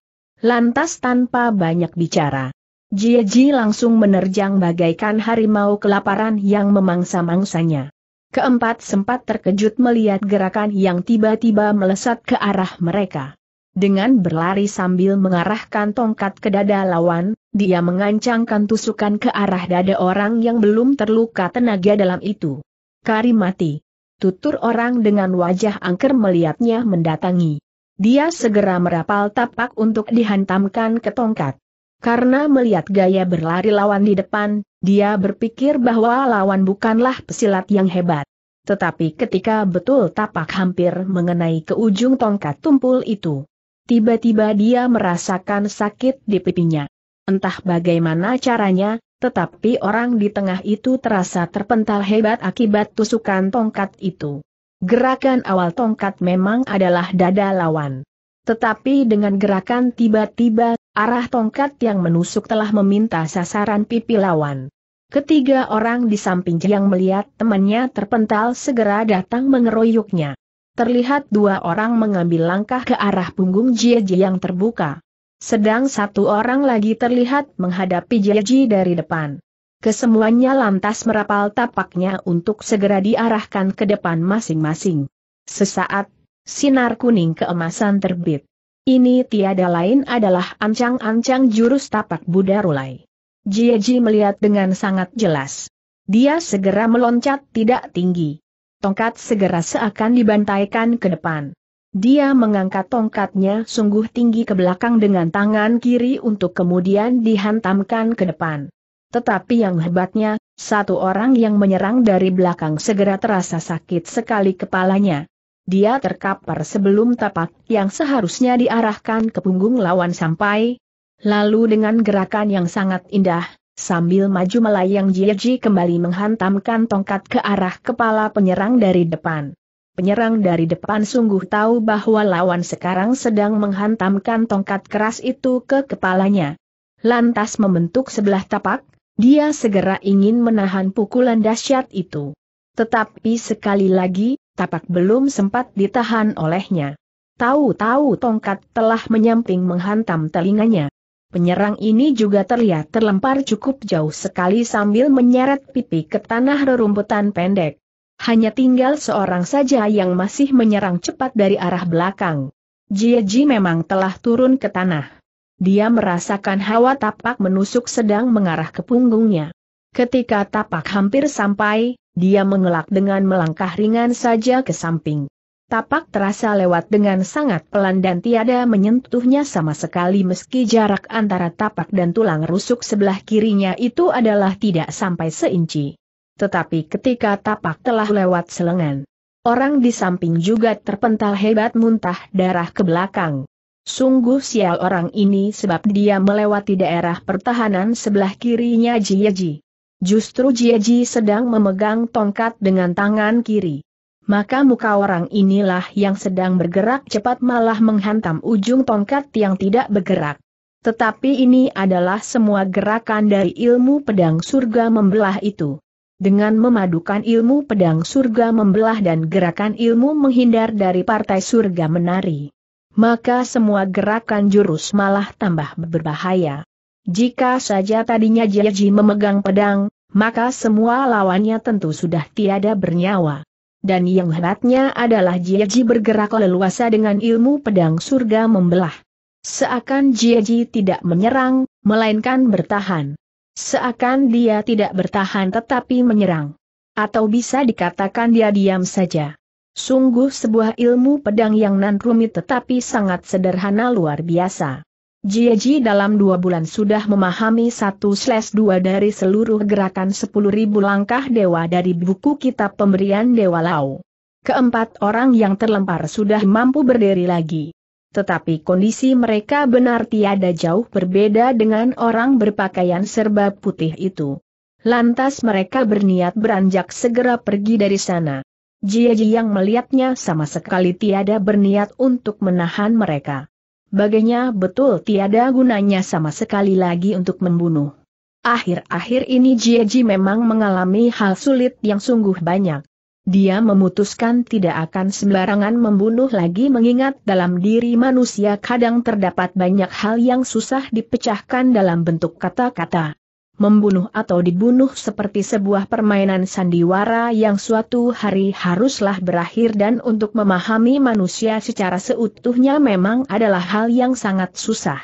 Lantas tanpa banyak bicara. Jieji langsung menerjang bagaikan harimau kelaparan yang memangsa-mangsanya keempat sempat terkejut melihat gerakan yang tiba-tiba melesat ke arah mereka. Dengan berlari sambil mengarahkan tongkat ke dada lawan, dia mengancangkan tusukan ke arah dada orang yang belum terluka tenaga dalam itu. Kari mati. Tutur orang dengan wajah angker melihatnya mendatangi. Dia segera merapal tapak untuk dihantamkan ke tongkat. Karena melihat gaya berlari lawan di depan, dia berpikir bahwa lawan bukanlah pesilat yang hebat. Tetapi ketika betul tapak hampir mengenai ke ujung tongkat tumpul itu, tiba-tiba dia merasakan sakit di pipinya. Entah bagaimana caranya, tetapi orang di tengah itu terasa terpental hebat akibat tusukan tongkat itu. Gerakan awal tongkat memang adalah dada lawan. Tetapi dengan gerakan tiba-tiba, arah tongkat yang menusuk telah meminta sasaran pipi lawan. Ketiga orang di samping yang melihat temannya terpental segera datang mengeroyoknya. Terlihat dua orang mengambil langkah ke arah punggung Jieji yang terbuka. Sedang satu orang lagi terlihat menghadapi Jieji dari depan. Kesemuanya lantas merapal tapaknya untuk segera diarahkan ke depan masing-masing. Sesaat sinar kuning keemasan terbit. Ini tiada lain adalah ancang-ancang jurus tapak Buddha Rulai. Jieji melihat dengan sangat jelas. Dia segera meloncat tidak tinggi. Tongkat segera seakan dibantaikan ke depan. Dia mengangkat tongkatnya sungguh tinggi ke belakang dengan tangan kiri untuk kemudian dihantamkan ke depan. Tetapi yang hebatnya, satu orang yang menyerang dari belakang segera terasa sakit sekali kepalanya. Dia terkapar sebelum tapak yang seharusnya diarahkan ke punggung lawan sampai. Lalu dengan gerakan yang sangat indah, sambil maju melayang Jieji kembali menghantamkan tongkat ke arah kepala penyerang dari depan. Penyerang dari depan sungguh tahu bahwa lawan sekarang sedang menghantamkan tongkat keras itu ke kepalanya. Lantas membentuk sebelah tapak, dia segera ingin menahan pukulan dahsyat itu. Tetapi sekali lagi, tapak belum sempat ditahan olehnya. Tahu-tahu tongkat telah menyamping menghantam telinganya. Penyerang ini juga terlihat terlempar cukup jauh sekali sambil menyeret pipi ke tanah rerumputan pendek. Hanya tinggal seorang saja yang masih menyerang cepat dari arah belakang. Jieji memang telah turun ke tanah. Dia merasakan hawa tapak menusuk sedang mengarah ke punggungnya. Ketika tapak hampir sampai, dia mengelak dengan melangkah ringan saja ke samping. Tapak terasa lewat dengan sangat pelan dan tiada menyentuhnya sama sekali meski jarak antara tapak dan tulang rusuk sebelah kirinya itu adalah tidak sampai seinci. Tetapi ketika tapak telah lewat selengan, orang di samping juga terpental hebat muntah darah ke belakang. Sungguh sial orang ini sebab dia melewati daerah pertahanan sebelah kirinya Jiyeji. Justru Jieji sedang memegang tongkat dengan tangan kiri. Maka muka orang inilah yang sedang bergerak cepat malah menghantam ujung tongkat yang tidak bergerak. Tetapi ini adalah semua gerakan dari ilmu pedang surga membelah itu. Dengan memadukan ilmu pedang surga membelah dan gerakan ilmu menghindar dari partai surga menari. Maka semua gerakan jurus malah tambah berbahaya. Jika saja tadinya Jiaji memegang pedang, maka semua lawannya tentu sudah tiada bernyawa. Dan yang hebatnya adalah Jiaji bergerak leluasa dengan ilmu pedang surga membelah. Seakan Jiaji tidak menyerang, melainkan bertahan. Seakan dia tidak bertahan tetapi menyerang. Atau bisa dikatakan dia diam saja. Sungguh sebuah ilmu pedang yang nan rumit tetapi sangat sederhana luar biasa. Jieji dalam dua bulan sudah memahami satu slash dua dari seluruh gerakan sepuluh ribu langkah dewa dari buku kitab pemberian Dewa Lau. Keempat orang yang terlempar sudah mampu berdiri lagi. Tetapi kondisi mereka benar tiada jauh berbeda dengan orang berpakaian serba putih itu. Lantas mereka berniat beranjak segera pergi dari sana. Jieji yang melihatnya sama sekali tiada berniat untuk menahan mereka. Baginya betul tiada gunanya sama sekali lagi untuk membunuh. Akhir-akhir ini Jieji memang mengalami hal sulit yang sungguh banyak. Dia memutuskan tidak akan sembarangan membunuh lagi mengingat dalam diri manusia kadang terdapat banyak hal yang susah dipecahkan dalam bentuk kata-kata membunuh atau dibunuh seperti sebuah permainan sandiwara yang suatu hari haruslah berakhir dan untuk memahami manusia secara seutuhnya memang adalah hal yang sangat susah.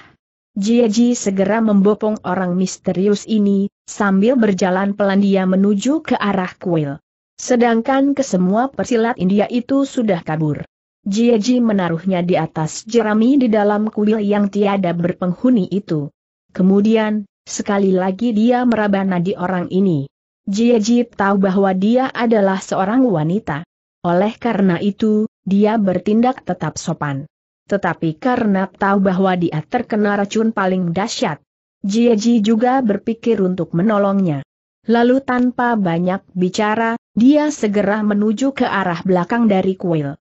Jieji segera membopong orang misterius ini, sambil berjalan pelan dia menuju ke arah kuil. Sedangkan kesemua persilat India itu sudah kabur. Jieji menaruhnya di atas jerami di dalam kuil yang tiada berpenghuni itu. Kemudian, Sekali lagi dia meraba nadi orang ini. Jie Ji tahu bahwa dia adalah seorang wanita. Oleh karena itu, dia bertindak tetap sopan. Tetapi karena tahu bahwa dia terkena racun paling dahsyat, Jie Ji juga berpikir untuk menolongnya. Lalu tanpa banyak bicara, dia segera menuju ke arah belakang dari kuil.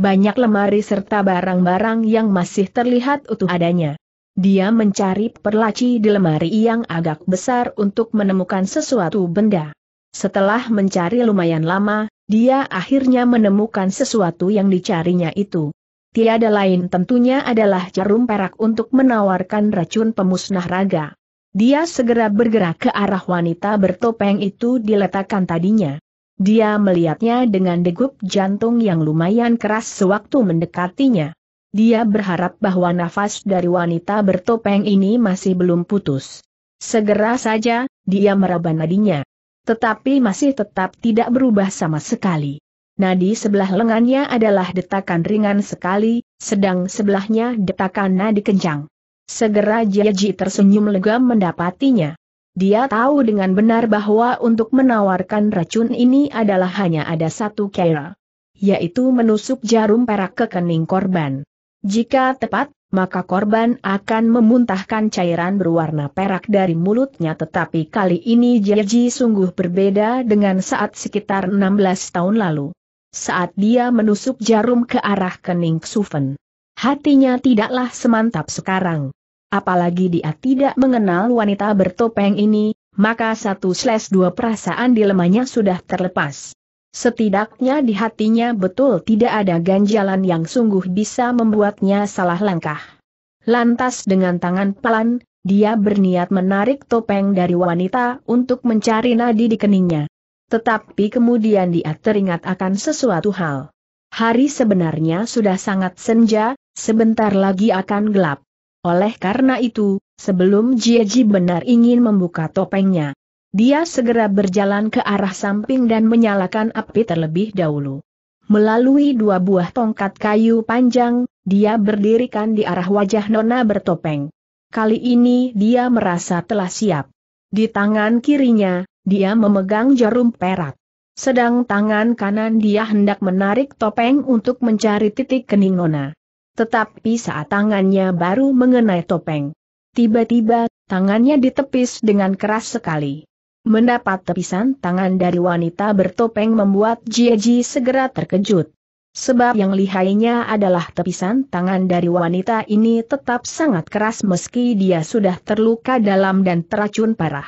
Banyak lemari serta barang-barang yang masih terlihat utuh adanya. Dia mencari perlaci di lemari yang agak besar untuk menemukan sesuatu benda. Setelah mencari lumayan lama, dia akhirnya menemukan sesuatu yang dicarinya itu. Tiada lain tentunya adalah jarum perak untuk menawarkan racun pemusnah raga. Dia segera bergerak ke arah wanita bertopeng itu diletakkan tadinya. Dia melihatnya dengan degup jantung yang lumayan keras sewaktu mendekatinya. Dia berharap bahwa nafas dari wanita bertopeng ini masih belum putus. Segera saja, dia meraba nadinya. Tetapi masih tetap tidak berubah sama sekali. Nadi sebelah lengannya adalah detakan ringan sekali, sedang sebelahnya detakan nadi kencang. Segera Jiaji tersenyum lega mendapatinya. Dia tahu dengan benar bahwa untuk menawarkan racun ini adalah hanya ada satu cara, yaitu menusuk jarum perak ke kening korban. Jika tepat, maka korban akan memuntahkan cairan berwarna perak dari mulutnya tetapi kali ini Jeji sungguh berbeda dengan saat sekitar 16 tahun lalu. Saat dia menusuk jarum ke arah kening Suven. Hatinya tidaklah semantap sekarang. Apalagi dia tidak mengenal wanita bertopeng ini, maka satu slash dua perasaan dilemanya sudah terlepas. Setidaknya di hatinya betul tidak ada ganjalan yang sungguh bisa membuatnya salah langkah. Lantas dengan tangan pelan, dia berniat menarik topeng dari wanita untuk mencari nadi di keningnya. Tetapi kemudian dia teringat akan sesuatu hal. Hari sebenarnya sudah sangat senja, sebentar lagi akan gelap. Oleh karena itu, sebelum Jieji benar ingin membuka topengnya, dia segera berjalan ke arah samping dan menyalakan api terlebih dahulu. Melalui dua buah tongkat kayu panjang, dia berdirikan di arah wajah Nona bertopeng. Kali ini dia merasa telah siap. Di tangan kirinya, dia memegang jarum perak. Sedang tangan kanan dia hendak menarik topeng untuk mencari titik kening Nona. Tetapi saat tangannya baru mengenai topeng, tiba-tiba tangannya ditepis dengan keras sekali. Mendapat tepisan tangan dari wanita bertopeng membuat Jie Ji segera terkejut. Sebab yang lihainya adalah tepisan tangan dari wanita ini tetap sangat keras meski dia sudah terluka dalam dan teracun parah.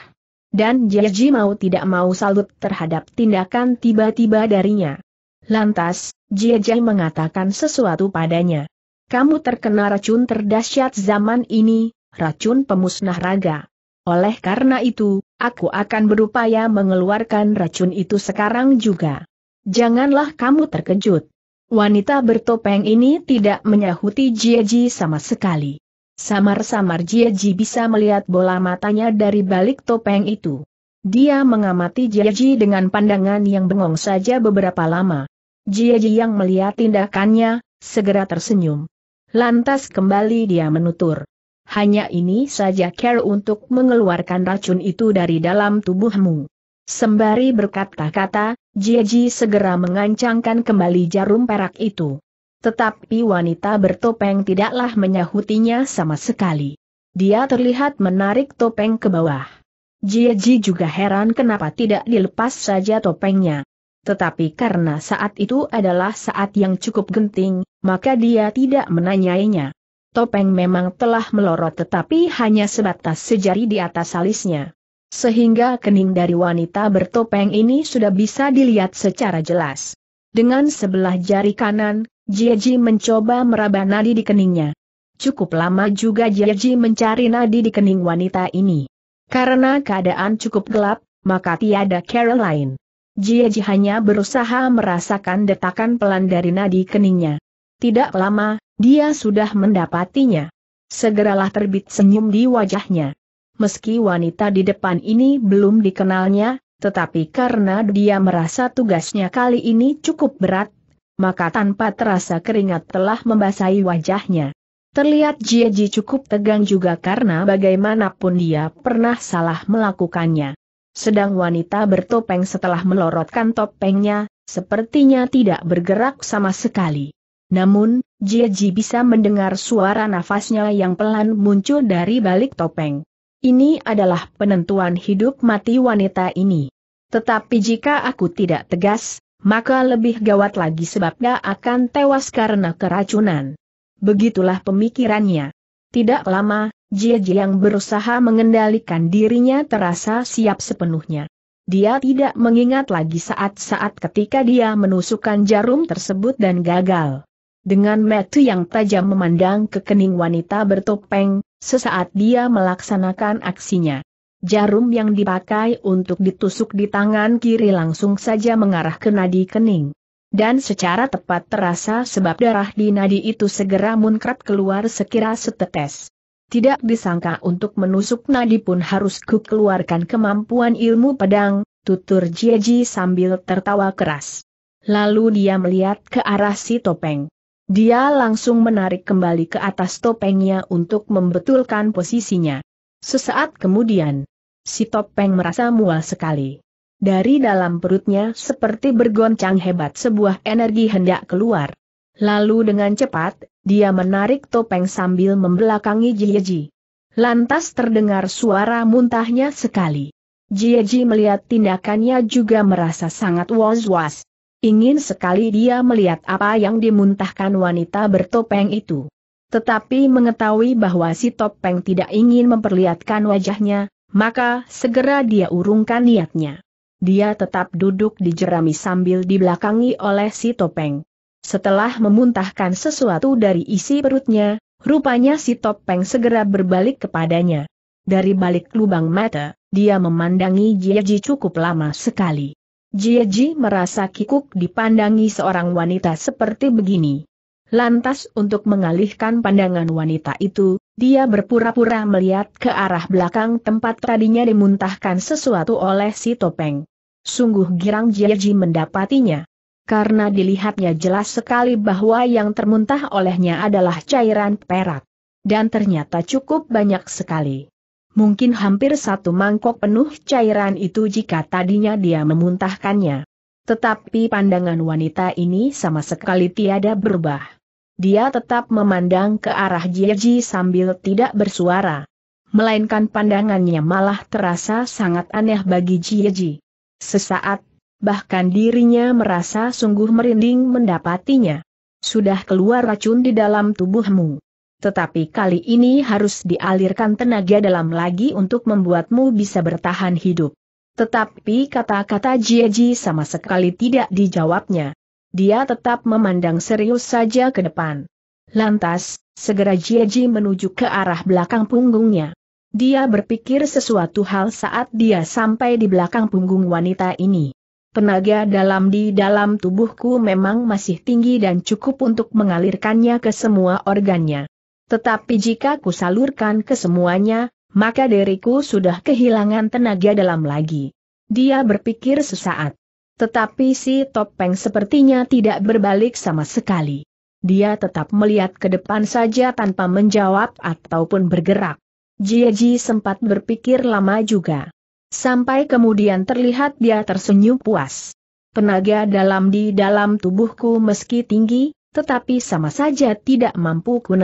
Dan Jie Ji mau tidak mau salut terhadap tindakan tiba-tiba darinya. Lantas, Jie Ji mengatakan sesuatu padanya. Kamu terkena racun terdahsyat zaman ini, racun pemusnah raga. Oleh karena itu, Aku akan berupaya mengeluarkan racun itu sekarang juga. Janganlah kamu terkejut. Wanita bertopeng ini tidak menyahuti Jieji sama sekali. Samar-samar Jieji bisa melihat bola matanya dari balik topeng itu. Dia mengamati Jieji dengan pandangan yang bengong saja beberapa lama. Jieji yang melihat tindakannya, segera tersenyum. Lantas kembali dia menutur hanya ini saja care untuk mengeluarkan racun itu dari dalam tubuhmu. Sembari berkata-kata, Jiji segera mengancangkan kembali jarum perak itu. Tetapi wanita bertopeng tidaklah menyahutinya sama sekali. Dia terlihat menarik topeng ke bawah. Jiji juga heran kenapa tidak dilepas saja topengnya. Tetapi karena saat itu adalah saat yang cukup genting, maka dia tidak menanyainya topeng memang telah melorot tetapi hanya sebatas sejari di atas alisnya. Sehingga kening dari wanita bertopeng ini sudah bisa dilihat secara jelas. Dengan sebelah jari kanan, Jiaji mencoba meraba nadi di keningnya. Cukup lama juga Jiaji mencari nadi di kening wanita ini. Karena keadaan cukup gelap, maka tiada cara lain. Jiaji hanya berusaha merasakan detakan pelan dari nadi keningnya. Tidak lama, dia sudah mendapatinya. Segeralah terbit senyum di wajahnya. Meski wanita di depan ini belum dikenalnya, tetapi karena dia merasa tugasnya kali ini cukup berat, maka tanpa terasa keringat telah membasahi wajahnya. Terlihat Jieji cukup tegang juga karena bagaimanapun dia pernah salah melakukannya. Sedang wanita bertopeng setelah melorotkan topengnya, sepertinya tidak bergerak sama sekali. Namun, Jieji bisa mendengar suara nafasnya yang pelan muncul dari balik topeng. Ini adalah penentuan hidup mati wanita ini. Tetapi jika aku tidak tegas, maka lebih gawat lagi sebabnya akan tewas karena keracunan. Begitulah pemikirannya. Tidak lama, Jieji yang berusaha mengendalikan dirinya terasa siap sepenuhnya. Dia tidak mengingat lagi saat-saat ketika dia menusukkan jarum tersebut dan gagal. Dengan metu yang tajam memandang ke kening wanita bertopeng, sesaat dia melaksanakan aksinya. Jarum yang dipakai untuk ditusuk di tangan kiri langsung saja mengarah ke nadi kening. Dan secara tepat terasa sebab darah di nadi itu segera munkrat keluar sekira setetes. Tidak disangka untuk menusuk nadi pun harus ku keluarkan kemampuan ilmu pedang, tutur Jieji sambil tertawa keras. Lalu dia melihat ke arah si topeng. Dia langsung menarik kembali ke atas topengnya untuk membetulkan posisinya. Sesaat kemudian, si topeng merasa mual sekali. Dari dalam perutnya seperti bergoncang hebat sebuah energi hendak keluar. Lalu dengan cepat, dia menarik topeng sambil membelakangi Jieji. Lantas terdengar suara muntahnya sekali. Jieji melihat tindakannya juga merasa sangat was-was. Ingin sekali dia melihat apa yang dimuntahkan wanita bertopeng itu. Tetapi mengetahui bahwa si topeng tidak ingin memperlihatkan wajahnya, maka segera dia urungkan niatnya. Dia tetap duduk di jerami sambil dibelakangi oleh si topeng. Setelah memuntahkan sesuatu dari isi perutnya, rupanya si topeng segera berbalik kepadanya. Dari balik lubang mata, dia memandangi Jiaji cukup lama sekali. Jieji merasa kikuk dipandangi seorang wanita seperti begini. Lantas untuk mengalihkan pandangan wanita itu, dia berpura-pura melihat ke arah belakang tempat tadinya dimuntahkan sesuatu oleh si topeng. Sungguh girang Jieji mendapatinya. Karena dilihatnya jelas sekali bahwa yang termuntah olehnya adalah cairan perak. Dan ternyata cukup banyak sekali. Mungkin hampir satu mangkok penuh cairan itu jika tadinya dia memuntahkannya. Tetapi pandangan wanita ini sama sekali tiada berubah. Dia tetap memandang ke arah Jieji sambil tidak bersuara. Melainkan pandangannya malah terasa sangat aneh bagi Jieji. Sesaat, bahkan dirinya merasa sungguh merinding mendapatinya. Sudah keluar racun di dalam tubuhmu. Tetapi kali ini harus dialirkan tenaga dalam lagi untuk membuatmu bisa bertahan hidup. Tetapi kata-kata Jieji sama sekali tidak dijawabnya. Dia tetap memandang serius saja ke depan. Lantas, segera Jieji menuju ke arah belakang punggungnya. Dia berpikir sesuatu hal saat dia sampai di belakang punggung wanita ini. Tenaga dalam di dalam tubuhku memang masih tinggi dan cukup untuk mengalirkannya ke semua organnya. Tetapi jika kusalurkan salurkan ke semuanya, maka diriku sudah kehilangan tenaga dalam lagi. Dia berpikir sesaat. Tetapi si topeng sepertinya tidak berbalik sama sekali. Dia tetap melihat ke depan saja tanpa menjawab ataupun bergerak. Jiaji sempat berpikir lama juga. Sampai kemudian terlihat dia tersenyum puas. Tenaga dalam di dalam tubuhku meski tinggi, tetapi sama saja tidak mampu ku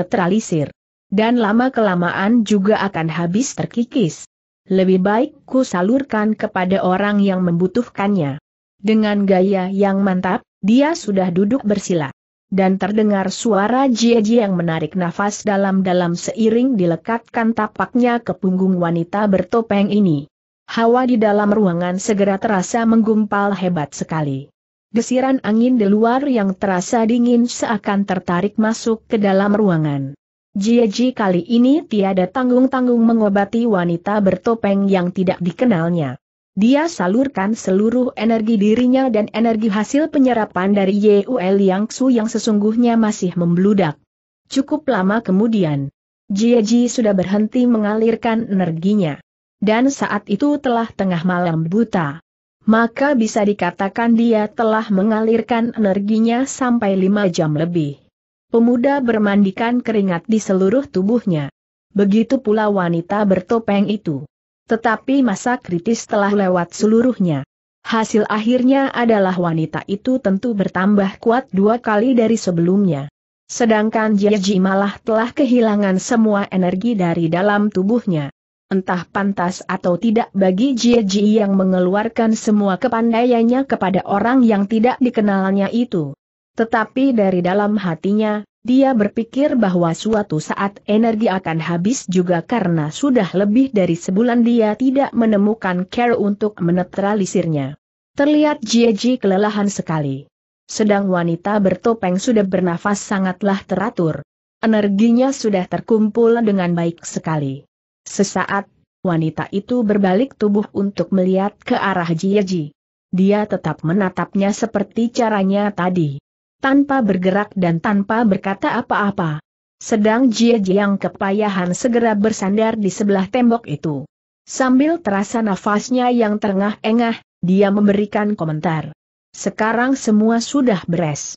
Dan lama-kelamaan juga akan habis terkikis. Lebih baik ku salurkan kepada orang yang membutuhkannya. Dengan gaya yang mantap, dia sudah duduk bersila. Dan terdengar suara Jieji yang menarik nafas dalam-dalam seiring dilekatkan tapaknya ke punggung wanita bertopeng ini. Hawa di dalam ruangan segera terasa menggumpal hebat sekali. Gesiran angin di luar yang terasa dingin seakan tertarik masuk ke dalam ruangan. Jiji kali ini tiada tanggung-tanggung mengobati wanita bertopeng yang tidak dikenalnya. Dia salurkan seluruh energi dirinya dan energi hasil penyerapan dari Yul Yang Su yang sesungguhnya masih membludak. Cukup lama kemudian, Jiji sudah berhenti mengalirkan energinya. Dan saat itu telah tengah malam buta maka bisa dikatakan dia telah mengalirkan energinya sampai lima jam lebih. Pemuda bermandikan keringat di seluruh tubuhnya. Begitu pula wanita bertopeng itu. Tetapi masa kritis telah lewat seluruhnya. Hasil akhirnya adalah wanita itu tentu bertambah kuat dua kali dari sebelumnya. Sedangkan Jeji malah telah kehilangan semua energi dari dalam tubuhnya. Entah pantas atau tidak bagi Jie Ji yang mengeluarkan semua kepandaiannya kepada orang yang tidak dikenalnya itu. Tetapi dari dalam hatinya, dia berpikir bahwa suatu saat energi akan habis juga karena sudah lebih dari sebulan dia tidak menemukan care untuk menetralisirnya. Terlihat Jie Ji kelelahan sekali. Sedang wanita bertopeng sudah bernafas sangatlah teratur. Energinya sudah terkumpul dengan baik sekali. Sesaat, wanita itu berbalik tubuh untuk melihat ke arah Jieji. Dia tetap menatapnya seperti caranya tadi. Tanpa bergerak dan tanpa berkata apa-apa. Sedang Jieji yang kepayahan segera bersandar di sebelah tembok itu. Sambil terasa nafasnya yang terengah-engah, dia memberikan komentar. Sekarang semua sudah beres.